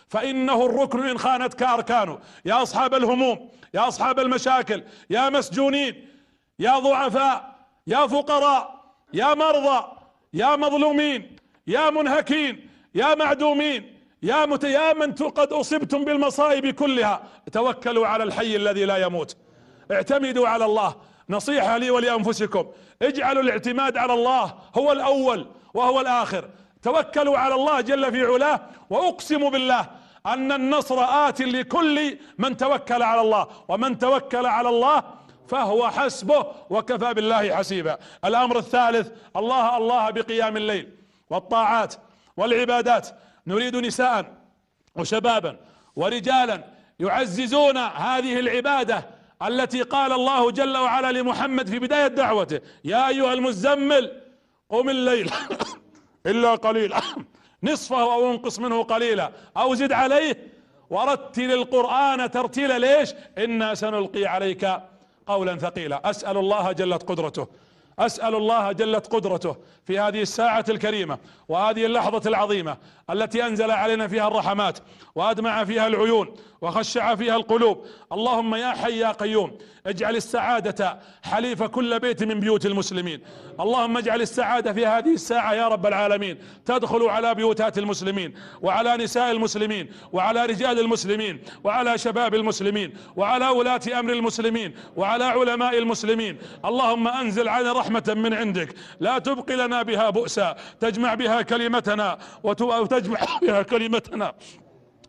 فانه الركن ان خانتك اركانه يا اصحاب الهموم يا اصحاب المشاكل يا مسجونين يا ضعفاء يا فقراء يا مرضى يا مظلومين يا منهكين يا معدومين يا مت... يا من قد اصبتم بالمصائب كلها توكلوا على الحي الذي لا يموت اعتمدوا على الله نصيحه لي ولانفسكم اجعلوا الاعتماد على الله هو الاول وهو الاخر توكلوا على الله جل في علاه واقسم بالله ان النصر ات لكل من توكل على الله ومن توكل على الله فهو حسبه وكفى بالله حسيبا الامر الثالث الله الله بقيام الليل والطاعات والعبادات نريد نساء وشبابا ورجالا يعززون هذه العباده التي قال الله جل وعلا لمحمد في بدايه دعوته يا ايها المزمل قم الليل [COUGHS] الا قليلا [COUGHS] نصفه او انقص منه قليلا او زد عليه ورتل القرآن ترتيلا ليش انا سنلقي عليك قولا ثقيلا اسال الله جلت قدرته اسال الله جلت قدرته في هذه الساعة الكريمة وهذه اللحظة العظيمة التي انزل علينا فيها الرحمات وادمع فيها العيون وخشع فيها القلوب اللهم يا حي يا قيوم اجعل السعادة حليف كل بيت من بيوت المسلمين اللهم اجعل السعادة في هذه الساعة يا رب العالمين تدخل على بيوتات المسلمين وعلى نساء المسلمين وعلى رجال المسلمين وعلى شباب المسلمين وعلى ولاة امر المسلمين وعلى علماء المسلمين اللهم انزل علينا رحمة من عندك لا تبقي لنا تجمع بها بؤسا تجمع بها كلمتنا وتجمع بها كلمتنا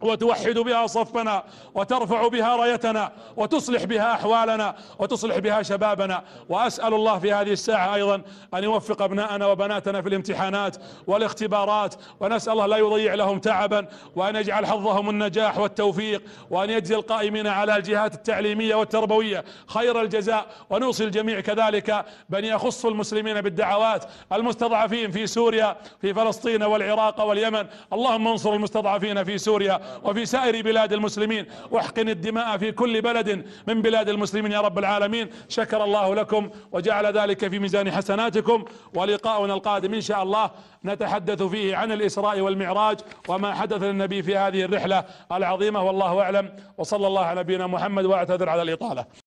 وتوحد بها صفنا وترفع بها رايتنا وتصلح بها احوالنا وتصلح بها شبابنا واسأل الله في هذه الساعة ايضا ان يوفق ابناءنا وبناتنا في الامتحانات والاختبارات ونسأل الله لا يضيع لهم تعبا وان يجعل حظهم النجاح والتوفيق وان يجزي القائمين على الجهات التعليمية والتربوية خير الجزاء ونوصي الجميع كذلك بان يخصوا المسلمين بالدعوات المستضعفين في سوريا في فلسطين والعراق واليمن اللهم انصر المستضعفين في سوريا وفي سائر بلاد المسلمين واحقن الدماء في كل بلد من بلاد المسلمين يا رب العالمين شكر الله لكم وجعل ذلك في ميزان حسناتكم ولقاؤنا القادم إن شاء الله نتحدث فيه عن الإسراء والمعراج وما حدث للنبي في هذه الرحلة العظيمة والله أعلم وصلى الله على نبينا محمد وأعتذر على الإطالة